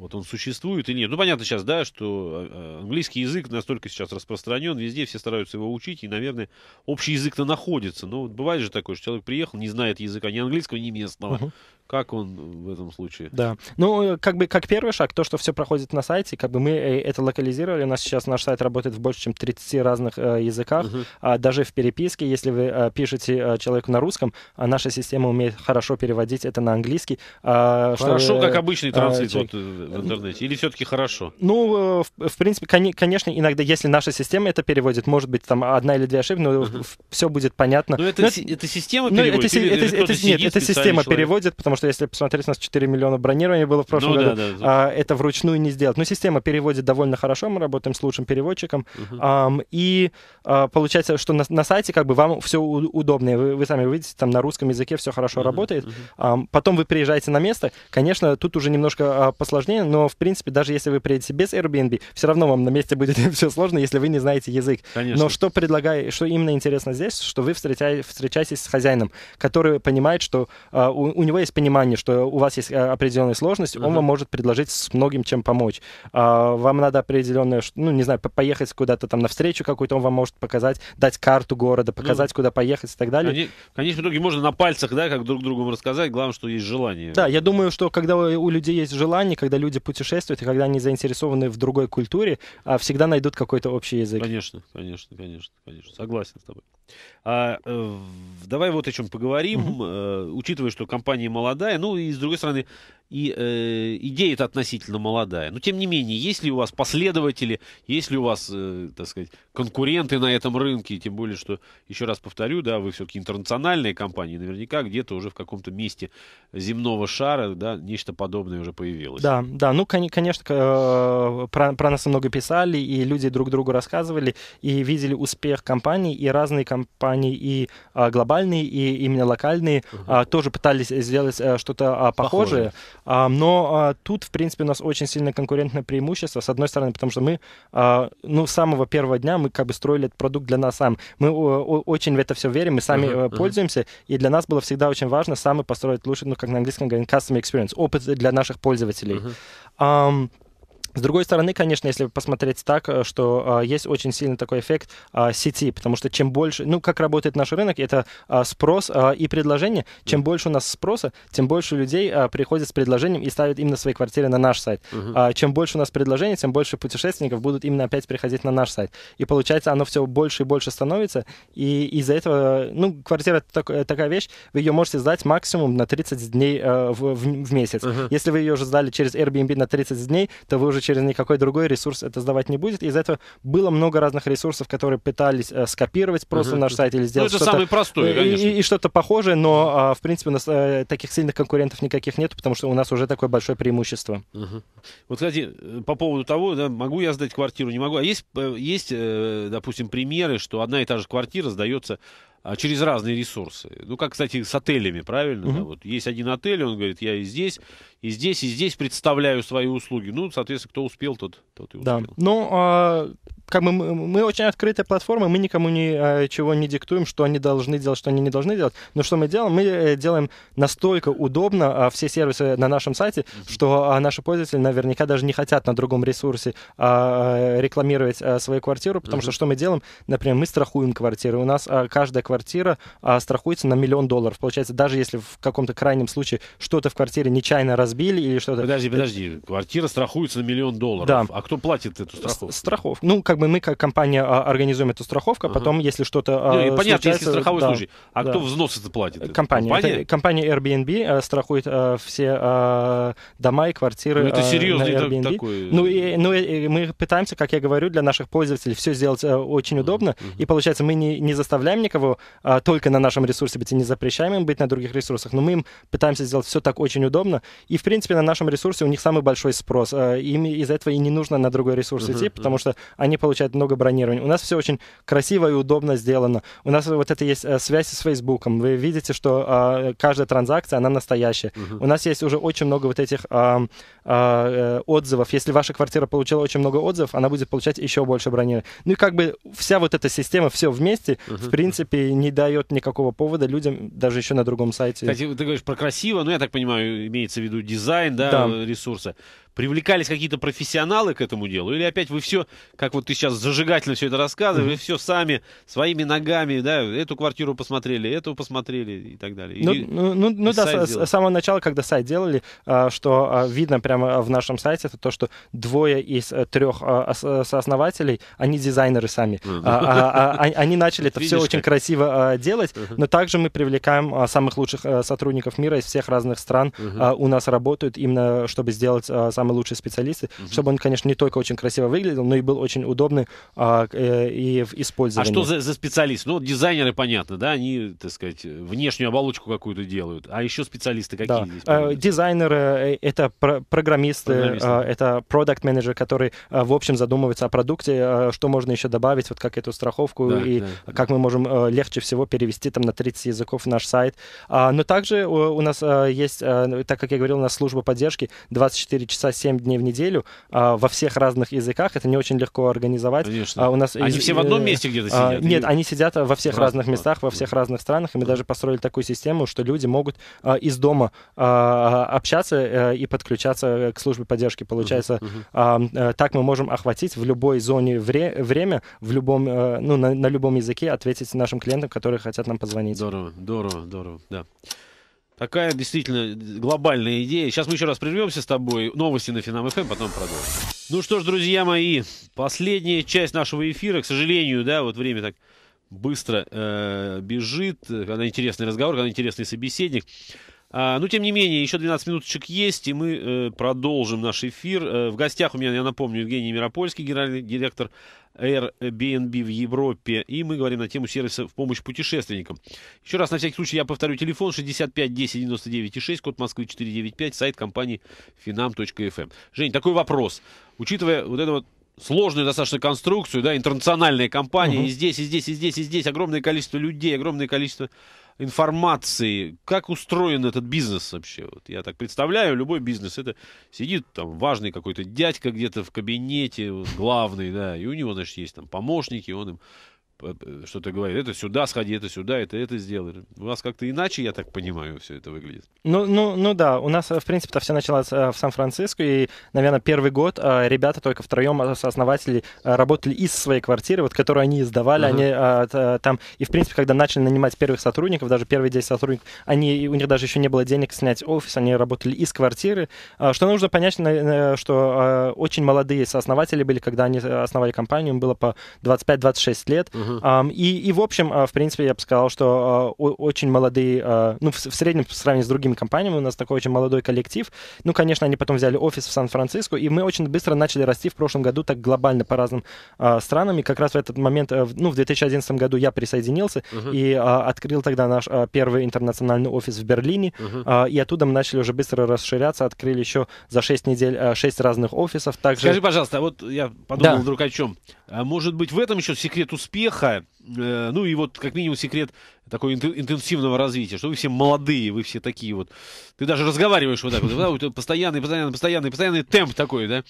Вот он существует и нет. Ну, понятно сейчас, да, что э, английский язык настолько сейчас распространен, везде все стараются его учить, и, наверное, общий язык-то находится. Но бывает же такое, что человек приехал, не знает языка ни английского, ни местного. Uh-huh. Как он в этом случае? Да. Ну, э, как бы как первый шаг, то, что все проходит на сайте, как бы мы э, это локализировали. У нас сейчас наш сайт работает в больше, чем 30 разных э, языках. Uh-huh. А, даже в переписке, если вы э, пишете э, человеку на русском, а наша система умеет хорошо переводить это на английский. Э, хорошо, что, э, как обычный а, транслит э, вот, в интернете? Или все-таки хорошо? Ну, э, в, в принципе, кон- конечно, иногда, если наша система это переводит, может быть, там одна или две ошибки, но uh-huh. все будет понятно. Но это, но это, это система переводит? Ну, это, или, это, или это, нет, это система человек? переводит, потому что что если посмотреть, у нас 4 миллиона бронирований было в ну прошлом ну, году, да, да. А, это вручную не сделать. Но система переводит довольно хорошо, мы работаем с лучшим переводчиком. Угу. и а, получается, что на, на сайте как бы вам все удобнее. Вы, вы сами видите, там на русском языке все хорошо угу, работает. Угу. потом вы приезжаете на место. Конечно, тут уже немножко а, посложнее, но в принципе, даже если вы приедете без Airbnb, все равно вам на месте будет все сложно, если вы не знаете язык. Конечно. Но что предлагаю, что именно интересно здесь, что вы встречаетесь с хозяином, который понимает, что а, у, у него есть понимание понимании, что у вас есть э, определенная сложность, uh-huh. он вам может предложить с многим чем помочь. А, вам надо определенное, ну, не знаю, поехать куда-то там навстречу какую-то, он вам может показать, дать карту города, показать, ну, куда поехать и так далее. конечно, в итоге можно на пальцах, да, как друг другу рассказать, главное, что есть желание. Да, я думаю, что когда у людей есть желание, когда люди путешествуют, и когда они заинтересованы в другой культуре, а, всегда найдут какой-то общий язык. Конечно, конечно, конечно, конечно. Согласен с тобой. А, э, давай вот о чем поговорим, э, учитывая, что компания молодая, ну и с другой стороны, и э, идея это относительно молодая. Но тем не менее, есть ли у вас последователи, есть ли у вас, э, так сказать, конкуренты на этом рынке, тем более, что, еще раз повторю, да, вы все-таки интернациональные компании, наверняка где-то уже в каком-то месте земного шара, да, нечто подобное уже появилось. Да, да, ну, конечно, э, про, про нас много писали, и люди друг другу рассказывали, и видели успех компаний, и разные компании, и а, глобальные, и именно локальные, угу. а, тоже пытались сделать а, что-то а, похожее. похожее. А, но а, тут, в принципе, у нас очень сильное конкурентное преимущество, с одной стороны, потому что мы, а, ну, с самого первого дня мы как бы строили этот продукт для нас сам. Мы очень в это все верим, мы сами uh-huh, пользуемся, uh-huh. и для нас было всегда очень важно сами построить лучше, ну, как на английском говорят customer experience, опыт для наших пользователей. Uh-huh. С другой стороны, конечно, если посмотреть так, э, что а, есть очень сильный такой эффект а, сети, потому что чем больше, ну, как работает наш рынок, это а, спрос а, и предложение. Чем больше у нас спроса, тем больше людей а, приходят с предложением и ставят именно свои квартиры на наш сайт. Угу. А, чем больше у нас предложений, тем больше путешественников будут именно опять приходить на наш сайт. И получается, оно все больше и больше становится, и из-за этого, ну, квартира так, такая вещь, вы ее можете сдать максимум на 30 дней а, в, в, в месяц. Угу. Если вы ее уже сдали через Airbnb на 30 дней, то вы уже уже через никакой другой ресурс это сдавать не будет. Из-за этого было много разных ресурсов, которые пытались э, скопировать просто угу. наш сайт или ну, сделать ну, это самое простое э, конечно. И, и что-то похожее, но, а, в принципе, у нас э, таких сильных конкурентов никаких нет, потому что у нас уже такое большое преимущество. Угу. Вот, кстати, по поводу того, да, могу я сдать квартиру, не могу. А есть, есть допустим, примеры, что одна и та же квартира сдается а, через разные ресурсы. Ну, как, кстати, с отелями, правильно? Uh -huh. Да? Вот есть один отель, он говорит, я и здесь, и здесь, и здесь представляю свои услуги. Ну, соответственно, кто успел, тот, тот и успел. Да. Ну, а, как бы мы, мы очень открытая платформа, мы никому ничего а, не диктуем, что они должны делать, что они не должны делать. Но что мы делаем? Мы э, делаем настолько удобно а, все сервисы на нашем сайте, Uh -huh. что а, наши пользователи наверняка даже не хотят на другом ресурсе а, а рекламировать а, свою квартиру, потому Uh -huh. что что мы делаем? Например, мы страхуем квартиры. У нас а, каждая квартира а, страхуется на миллион долларов. Получается, даже если в каком-то крайнем случае что-то в квартире нечаянно разбили или что-то... Подожди, э, подожди. Квартира страхуется на миллион долларов. Да. А кто платит эту страховку? Страховка. Ну, как бы мы, как компания, а, организуем эту страховку, а потом, ага. если что-то ну, Понятно, если страховой да, случай. А да. кто взносы это платит? Компания. Компания, это, компания Airbnb э, страхует э, все дома и квартиры ну, это серьезно Airbnb. Так, такой... Ну, и, ну и мы пытаемся, как я говорю, для наших пользователей все сделать очень удобно. Mm-hmm. И получается, мы не, не заставляем никого а, только на нашем ресурсе быть и не запрещаем им быть на других ресурсах, но мы им пытаемся сделать все так очень удобно. И, в принципе, на нашем ресурсе у них самый большой спрос. А, им из-за этого и не нужно на другой ресурс uh-huh, идти, потому uh-huh. что они получают много бронирования. У нас все очень красиво и удобно сделано. У нас вот это есть э, связь с Фейсбуком. Вы видите, что а, каждая транзакция, она настоящая. Uh-huh. У нас есть уже очень много вот этих а, а, э, отзывов. Если ваша квартира получила очень много отзывов, она будет получать еще больше бронирования. Ну и как бы вся вот эта система, все вместе, uh-huh. в принципе, не дает никакого повода людям, даже еще на другом сайте. Кстати, ты говоришь про красиво, но ну, я так понимаю, имеется в виду дизайн да, да. ресурса. Привлекались какие-то профессионалы к этому делу? Или опять вы все, как вот ты сейчас зажигательно все это рассказываешь, mm-hmm. вы все сами, своими ногами, да, эту квартиру посмотрели, эту посмотрели и так далее? Ну, Или, ну, ну, ну да, с, с самого начала, когда сайт делали, а, что а, видно прямо а, в нашем сайте, это то, что двое из э, трех э, сооснователей, они дизайнеры сами. Mm-hmm. А, а, а, они начали это все очень красиво делать, но также мы привлекаем самых лучших э, сотрудников мира из всех разных стран. У нас работают именно, чтобы сделать самый самые лучшие специалисты, угу. чтобы он, конечно, не только очень красиво выглядел, но и был очень удобный а, э, и в использовании. А что за, за специалист? Ну, дизайнеры, понятно, да, они, так сказать, внешнюю оболочку какую-то делают, а еще специалисты какие да. здесь? Э, дизайнеры, э, это про программисты, программисты, это продукт менеджер который, в общем, задумывается о продукте, что можно еще добавить, вот как эту страховку да, и да, как мы можем легче всего перевести там на 30 языков наш сайт. А, но также у нас есть, так как я говорил, у нас служба поддержки 24 часа часа 7 дней в неделю а, во всех разных языках. Это не очень легко организовать. Конечно. А, у нас они из... все в одном э, месте где-то а, сидят? А, нет, они сидят э, во всех Раз, разных местах, во всех разных странах. И мы даже построили такую систему, что люди могут а, из дома а, а общаться а, и подключаться к службе поддержки. Получается, uh а, так мы можем охватить в любой зоне вре- время, в любом, а, ну, на, на любом языке ответить нашим клиентам, которые хотят нам позвонить. Здорово, здорово, здорово, да. Такая действительно глобальная идея. Сейчас мы еще раз прервемся с тобой. Новости на Финам ФМ, эм, потом продолжим. Ну что ж, друзья мои, последняя часть нашего эфира, к сожалению, да, вот время так быстро э, бежит, когда э, интересный разговор, когда интересный собеседник. А, Но, ну, тем не менее, еще 12 минуточек есть, и мы э, продолжим наш эфир. Э, в гостях у меня, я напомню, Евгений Миропольский, генеральный директор Airbnb в Европе. И мы говорим на тему сервиса в помощь путешественникам. Еще раз, на всякий случай, я повторю телефон 65 10 99 6, код Москвы 495, сайт компании finam.fm. Эм. Жень, такой вопрос. Учитывая вот это вот сложную достаточно конструкцию, да, интернациональные компании, угу. и здесь, и здесь, и здесь, и здесь, огромное количество людей, огромное количество информации, как устроен этот бизнес вообще. Вот я так представляю, любой бизнес, это сидит там важный какой-то дядька где-то в кабинете, вот, главный, да, и у него, значит, есть там помощники, он им Э, что-то говорит, это сюда сходи, это сюда, это это сделали У вас как-то иначе, я так понимаю, все это выглядит. Ну, ну, ну да, у нас, э, в принципе-то, все началось э, в Сан-Франциско, и, наверное, первый год ребята только втроем основатели работали из своей квартиры, вот которую они издавали, uh-huh. они там, и, в принципе, когда начали нанимать первых сотрудников, даже первые 10 сотрудников, они, у них даже еще не было денег снять офис, они работали из квартиры, что нужно понять, что очень молодые сооснователи были, когда они основали компанию, им было по 25-26 лет, uh-huh Uh-huh. И, и, в общем, а, в принципе, я бы сказал, что а, очень молодые, а, ну, в, в среднем, по сравнению с другими компаниями, у нас такой очень молодой коллектив. Ну, конечно, они потом взяли офис в Сан-Франциско, и мы очень быстро начали расти в прошлом году так глобально по разным странам. И как раз в этот момент, э, ну, в 2011 году я присоединился uh-huh. и открыл тогда наш первый интернациональный офис в Берлине. Uh-huh. И оттуда мы начали уже быстро расширяться, открыли еще за 6 недель 6 разных офисов. Также... Скажи, пожалуйста, а вот я подумал да. вдруг о чем. А может быть, в этом еще секрет успеха, э, ну и вот как минимум секрет такого интенсивного развития, что вы все молодые, вы все такие вот. Ты даже разговариваешь вот так вот, постоянный, постоянный, постоянный, постоянный темп такой, да.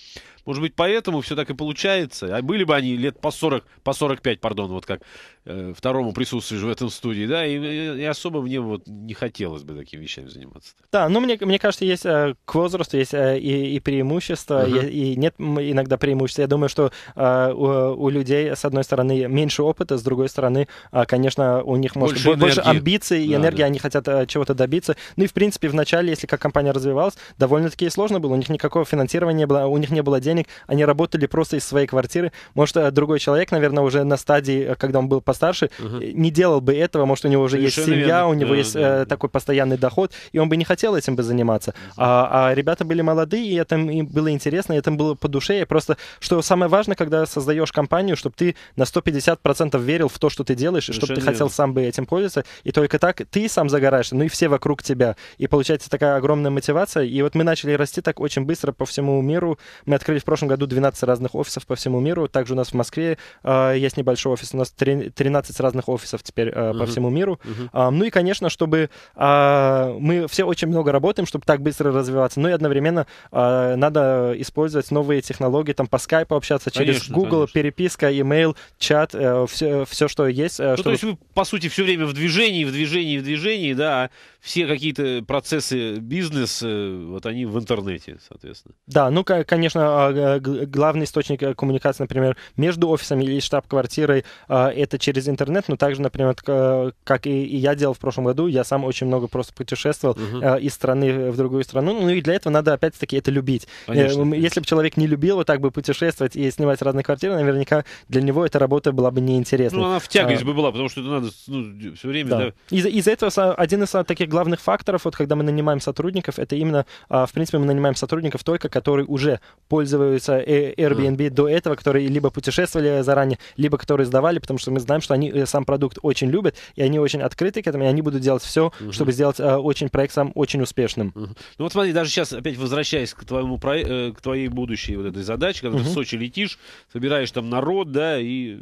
Может быть, поэтому все так и получается. А были бы они лет по 40, по 45, пардон, вот как э, второму присутствуешь в этом студии, да, и, и особо мне вот не хотелось бы такими вещами заниматься. Да, ну мне, мне кажется, есть э, к возрасту есть э, и, и преимущества, uh-huh. и, и нет иногда преимуществ. Я думаю, что э, у, у людей, с одной стороны, меньше опыта, с другой стороны, э, конечно, у них может больше, быть, больше амбиций и да, энергии, да. они хотят э, чего-то добиться. Ну и, в принципе, в начале, если как компания развивалась, довольно-таки сложно было, у них никакого финансирования не было, у них не было денег денег, они работали просто из своей квартиры. Может, э, другой человек, наверное, уже на стадии, э, когда он был постарше, угу. не делал бы этого, может, у него уже Совершенно есть семья, верно. у него да, есть да, э, да. такой постоянный доход, и он бы не хотел этим бы заниматься. А, а ребята были молодые, и это им было интересно, и это им было по душе. И просто, что самое важное, когда создаешь компанию, чтобы ты на 150% верил в то, что ты делаешь, и чтобы ты верно. хотел сам бы этим пользоваться, и только так ты сам загораешься, ну и все вокруг тебя. И получается такая огромная мотивация. И вот мы начали расти так очень быстро по всему миру. Мы открыли открылись в прошлом году 12 разных офисов по всему миру. Также у нас в Москве э, есть небольшой офис. У нас 13 разных офисов теперь э, uh-huh. по всему миру. Uh-huh. Э, ну и, конечно, чтобы э, мы все очень много работаем, чтобы так быстро развиваться. Но ну и одновременно э, надо использовать новые технологии, там по скайпу общаться, через конечно, Google, конечно. переписка, email, чат, э, все, все, что есть. Э, ну, чтобы... То есть вы, по сути, все время в движении, в движении, в движении, да, все какие-то процессы бизнес, вот они в интернете, соответственно. Да, ну, конечно, а, главный источник э, коммуникации, например, между офисами или штаб-квартирой, а, это через интернет, но также, например, э, как и я делал в прошлом году, я сам очень много просто путешествовал угу. из страны в другую страну, ну и для этого надо, опять-таки, это любить. Конечно. Если бы человек не любил вот так бы путешествовать и снимать разные квартиры, наверняка для него эта работа была бы неинтересна. Ну, она втягивалась а, бы была, потому что это надо ну, все время... Да. Да. Из- из-за этого один из а, таких главных факторов, вот когда мы нанимаем сотрудников, это именно, а, в принципе, мы нанимаем сотрудников только, которые уже пользуются э, Airbnb mm. до этого, которые либо путешествовали заранее, либо которые сдавали, потому что мы знаем, что они э, сам продукт очень любят, и они очень открыты к этому, и они будут делать все, mm-hmm. чтобы сделать а, очень проект сам очень успешным. Mm-hmm. Ну вот смотри, даже сейчас опять возвращаясь к твоему про, э, к твоей будущей вот этой задаче, когда mm-hmm. ты в Сочи летишь, собираешь там народ, да, и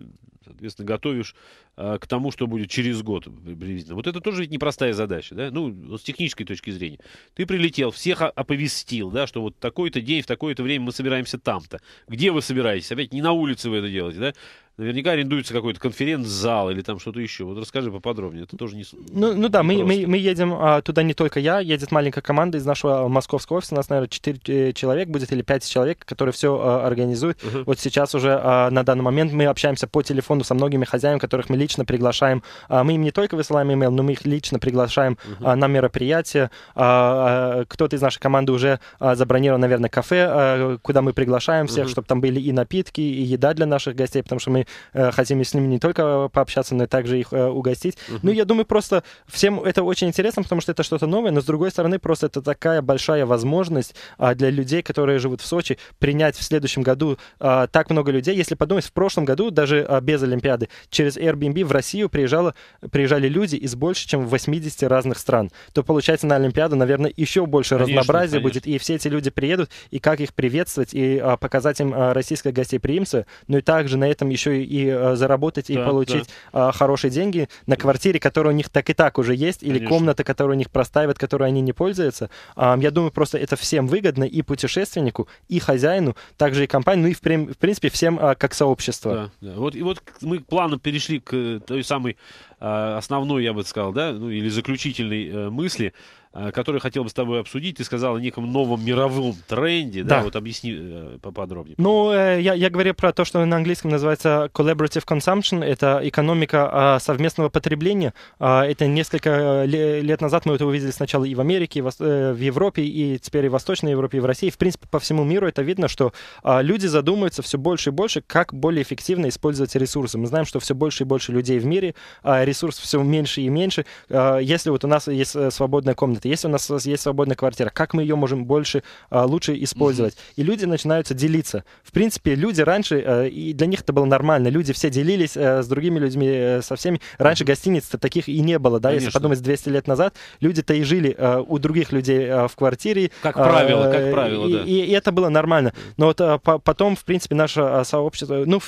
Соответственно, готовишь э, к тому, что будет через год приблизительно. Вот это тоже ведь непростая задача, да? Ну, с технической точки зрения. Ты прилетел, всех оповестил, да, что вот такой-то день, в такое-то время мы собираемся там-то. Где вы собираетесь? Опять не на улице вы это делаете, да? Наверняка арендуется какой-то конференц-зал или там что-то еще. Вот расскажи поподробнее. Это тоже не Ну, ну да, не мы, мы, мы едем а, туда не только я, едет маленькая команда из нашего московского офиса. У нас, наверное, 4 э, человек будет или 5 человек, которые все а, организуют. Uh-huh. Вот сейчас уже а, на данный момент мы общаемся по телефону со многими хозяевами, которых мы лично приглашаем. А, мы им не только высылаем имейл, но мы их лично приглашаем uh-huh. а, на мероприятие. А, а, кто-то из нашей команды уже а, забронировал, наверное, кафе, а, куда мы приглашаем всех, uh-huh. чтобы там были и напитки, и еда для наших гостей, потому что мы Э, хотим с ними не только пообщаться, но и также их э, угостить. Угу. Ну, я думаю, просто всем это очень интересно, потому что это что-то новое, но с другой стороны, просто это такая большая возможность а, для людей, которые живут в Сочи, принять в следующем году а, так много людей. Если подумать, в прошлом году, даже а, без Олимпиады, через Airbnb в Россию приезжало, приезжали люди из больше, чем 80 разных стран. То получается на Олимпиаду, наверное, еще больше конечно, разнообразия конечно. будет, и все эти люди приедут, и как их приветствовать, и показать им российское гостеприимство, но ну и также на этом еще и которые и э, заработать, да, и получить да. Э, хорошие деньги на квартире, которая у них так и так уже есть, или Конечно. комната, которую у них проставят, которую они не пользуются. Я думаю, просто это всем выгодно и путешественнику, и хозяину, также и компании, ну и в, в принципе всем а, как сообщество. Да, да. Вот, и вот мы плавно перешли к той самой а, основной, я бы сказал, да, ну или заключительной э, мысли Э, который хотел бы с тобой обсудить. Ты сказал о неком новом мировом тренде. Да. да вот объясни э, поподробнее. Ну, э, я, я говорю про то, что на английском называется collaborative consumption. Это экономика а, совместного потребления. А, это несколько лет назад мы это увидели сначала и в Америке, и в Европе, и теперь и в Восточной Европе, и в России. В принципе, по всему миру это видно, что а, люди задумываются все больше и больше, как более эффективно использовать ресурсы. Мы знаем, что все больше и больше людей в мире, ресурсов все меньше и меньше. Если вот у нас есть свободная комната, если у нас есть свободная квартира, как мы ее можем больше, а, лучше использовать? И люди начинаются делиться. В принципе, люди раньше, э, и для них это было нормально, люди все делились э, с другими людьми, э, со всеми. Раньше гостиниц-то таких и не было, да, Конечно. если подумать 200 лет назад, люди-то и жили у других людей в квартире. Как а, правило, как правило, и, да. И, и это было нормально. Но вот потом, в принципе, наше сообщество, ну,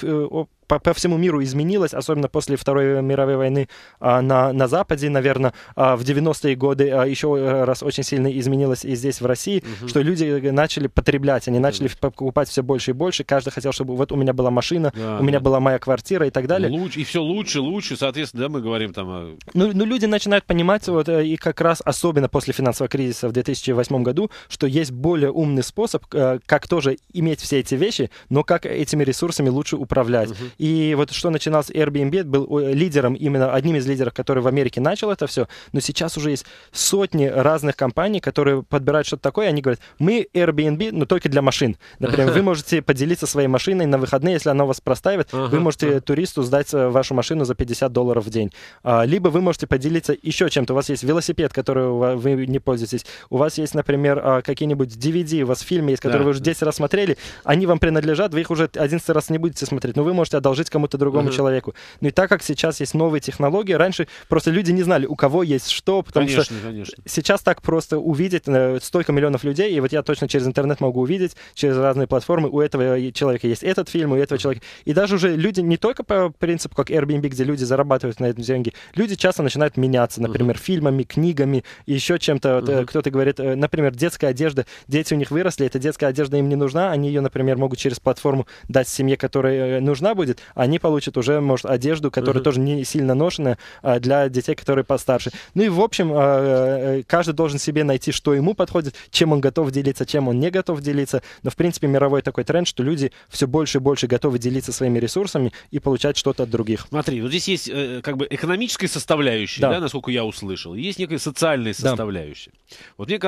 по, по всему миру изменилось, особенно после Второй мировой войны а, на, на Западе, наверное, а, в 90-е годы а, еще э, раз очень сильно изменилось и здесь, в России, угу. что люди э, начали потреблять, они начали да, покупать все больше и больше, каждый хотел, чтобы вот у меня была машина, да, у меня да. была моя квартира и так далее. Луч, и все лучше, лучше, соответственно, да, мы говорим там... О... Ну, ну, люди начинают понимать, вот, э, и как раз особенно после финансового кризиса в 2008 году, что есть более умный способ, как тоже иметь все эти вещи, но как этими ресурсами лучше управлять. Угу. И вот что начинал с Airbnb, был э, лидером, именно одним из лидеров, который в Америке начал это все. Но сейчас уже есть сотни разных компаний, которые подбирают что-то такое, они говорят, мы Airbnb, но только для машин. Например, вы можете поделиться своей машиной на выходные, если она вас простаивает, вы можете туристу сдать э, вашу машину за 50 долларов в день. А, либо вы можете поделиться еще чем-то. У вас есть велосипед, который вы не пользуетесь. У вас есть, например, а, какие-нибудь DVD, у вас фильмы есть, которые да. вы уже 10 раз смотрели, они вам принадлежат, вы их уже 11 раз не будете смотреть, но вы можете отдать одолжить кому-то другому mm-hmm. человеку. Ну и так как сейчас есть новые технологии, раньше просто люди не знали, у кого есть что, потому конечно, что конечно. сейчас так просто увидеть э, столько миллионов людей, и вот я точно через интернет могу увидеть, через разные платформы, у этого человека есть этот фильм, у этого человека. И даже уже люди не только по принципу, как Airbnb, где люди зарабатывают на этом деньги, люди часто начинают меняться, например, uh-huh. фильмами, книгами, еще чем-то. Uh-huh. Кто-то говорит, э, например, детская одежда, дети у них выросли, эта детская одежда им не нужна, они ее, например, могут через платформу дать семье, которая нужна будет, они получат уже, может, одежду, которая uh-huh. тоже не сильно ношена для детей, которые постарше. Ну и, в общем, а, э, э, каждый должен себе найти, что ему подходит, чем он готов делиться, чем он не готов делиться. Но, в принципе, мировой такой тренд, что люди все больше и больше готовы делиться своими ресурсами и получать что-то от других. Смотри, вот здесь есть э, как бы экономическая составляющая, да. Да, насколько я услышал, есть некая социальная составляющая. Да. Вот мне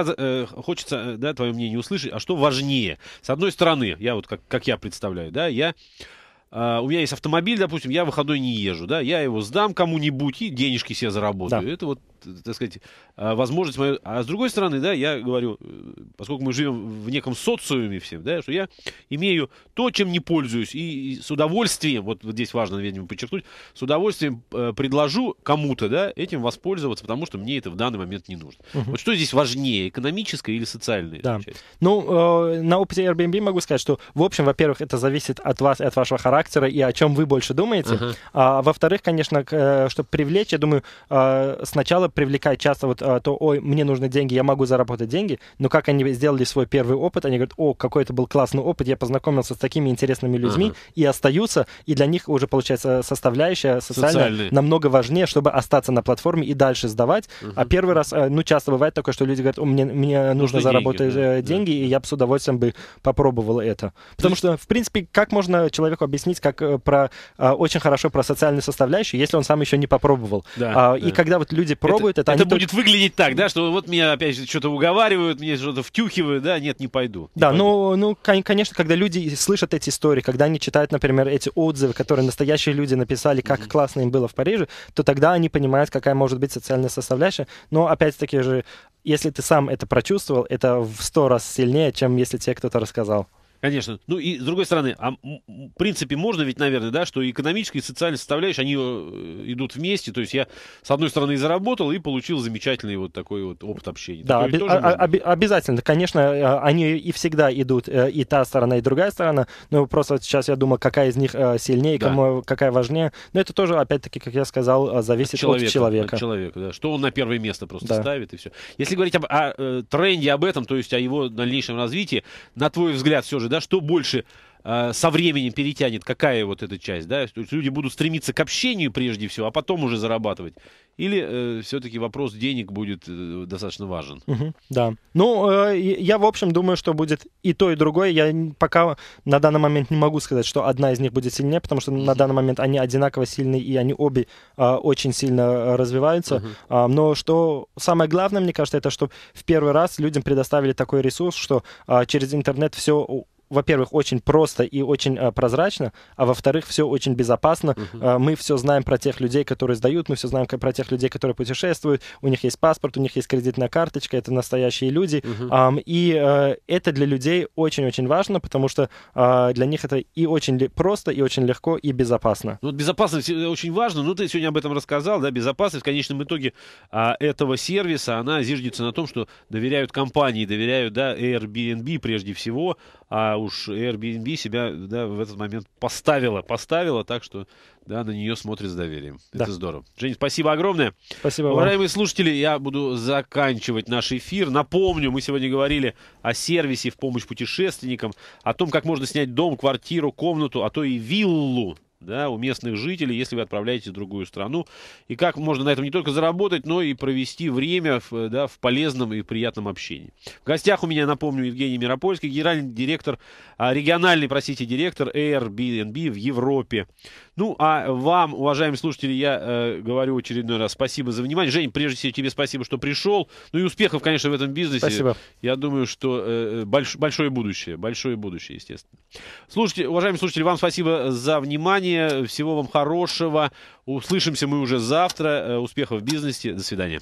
хочется да, твое мнение услышать, а что важнее? С одной стороны, я вот как, как я представляю, да, я Э, у меня есть автомобиль, допустим, я выходной не езжу, да, я его сдам кому-нибудь и денежки себе заработаю. Да. Это вот так сказать, а, возможность мою. А с другой стороны, да, я говорю, э, поскольку мы живем в неком социуме всем, да, что я имею то, чем не пользуюсь, и с удовольствием, вот здесь важно, видимо, подчеркнуть, с удовольствием э, предложу кому-то, да, этим воспользоваться, потому что мне это в данный момент не нужно. Угу. Вот что здесь важнее, экономическое или социальное? да. часть? Ну, э, на опыте Airbnb могу сказать, что, в общем, во-первых, это зависит от вас и от вашего характера, и о чем вы больше думаете. Ага. А, во-вторых, конечно, к, э, чтобы привлечь, я думаю, сначала привлекает часто вот а, то, ой, мне нужны деньги, я могу заработать деньги, но как они сделали свой первый опыт, они говорят, о, какой это был классный опыт, я познакомился с такими интересными людьми ага. и остаются, и для них уже получается э, составляющая социальная Социальный. намного важнее, чтобы остаться на платформе и дальше сдавать. Угу. А первый раз, э, ну, часто бывает такое, что люди говорят, о, мне, мне нужно деньги, заработать да, э, деньги, да. и я бы с удовольствием бы попробовал это. Потому что, в принципе, как можно человеку объяснить, как про а, очень хорошо про социальную составляющую, если он сам еще не попробовал? Да, а, да. И когда вот люди пробуют, попробуют это. Это будет только... выглядеть так, да, что вот меня опять же что-то уговаривают, мне что-то втюхивают, да, нет, не пойду. Не да, пойду. ну, ну, конечно, когда люди слышат эти истории, когда они читают, например, эти отзывы, которые настоящие люди написали, как mm-hmm. классно им было в Париже, то тогда они понимают, какая может быть социальная составляющая. Но опять-таки же, если ты сам это прочувствовал, это в сто раз сильнее, чем если тебе кто-то рассказал. Конечно. Ну и с другой стороны, а, в принципе, можно ведь, наверное, да, что экономическая и социальная составляющая, они э, идут вместе. То есть я, с одной стороны, и заработал, и получил замечательный вот такой вот опыт общения. Да, обе- а-, а об- обязательно. Конечно, э, они и всегда идут, э, и та сторона, и другая сторона. но просто сейчас я думаю, какая из них сильнее, да. кому, какая важнее. Но это тоже, опять-таки, как я сказал, зависит от человека. От человека, от человека да. Что он на первое место просто да. ставит, и все. Если говорить об, о, о тренде, об этом, то есть о его дальнейшем развитии, на твой взгляд, все же, да, что больше э, со временем перетянет, какая вот эта часть, да, то есть люди будут стремиться к общению прежде всего, а потом уже зарабатывать, или э, все-таки вопрос денег будет э, достаточно важен? Угу, да, ну, э, я, в общем, думаю, что будет и то, и другое, я пока на данный момент не могу сказать, что одна из них будет сильнее, потому что на данный момент они одинаково сильны, и они обе э, очень сильно э, развиваются, угу. э, но что самое главное, мне кажется, это, что в первый раз людям предоставили такой ресурс, что э, через интернет все во-первых, очень просто и очень э, прозрачно, а во-вторых, все очень безопасно. Угу. Э, мы все знаем про тех людей, которые сдают, мы все знаем про тех людей, которые путешествуют, у них есть паспорт, у них есть кредитная карточка, это настоящие люди. Угу. Э, и э, это для людей очень-очень важно, потому что э, для них это и очень просто, и очень легко, и безопасно. Ну, вот безопасность очень важна, ну ты сегодня об этом рассказал, да, безопасность в конечном итоге э, этого сервиса, она зиждется на том, что доверяют компании, доверяют, да, Airbnb прежде всего, а уж Airbnb себя да, в этот момент поставила, поставила, так что да, на нее смотрит с доверием. Да. Это здорово. Жень, спасибо огромное. Спасибо вам. Уважаемые слушатели, я буду заканчивать наш эфир. Напомню, мы сегодня говорили о сервисе в помощь путешественникам, о том, как можно снять дом, квартиру, комнату, а то и виллу да, у местных жителей, если вы отправляетесь в другую страну. И как можно на этом не только заработать, но и провести время в, э, да, в полезном и приятном общении. В гостях у меня, напомню, Евгений Миропольский, генеральный директор, а, региональный, простите, директор Airbnb в Европе. Ну, а вам, уважаемые слушатели, я э, говорю очередной раз спасибо за внимание. Жень, прежде всего тебе спасибо, что пришел. Ну и успехов, конечно, в этом бизнесе. Спасибо. Я думаю, что э, э больш, большое будущее. Большое будущее, естественно. Слушайте, уважаемые слушатели, вам спасибо за внимание. Всего вам хорошего. Услышимся мы уже завтра. Э, успехов в бизнесе. До свидания.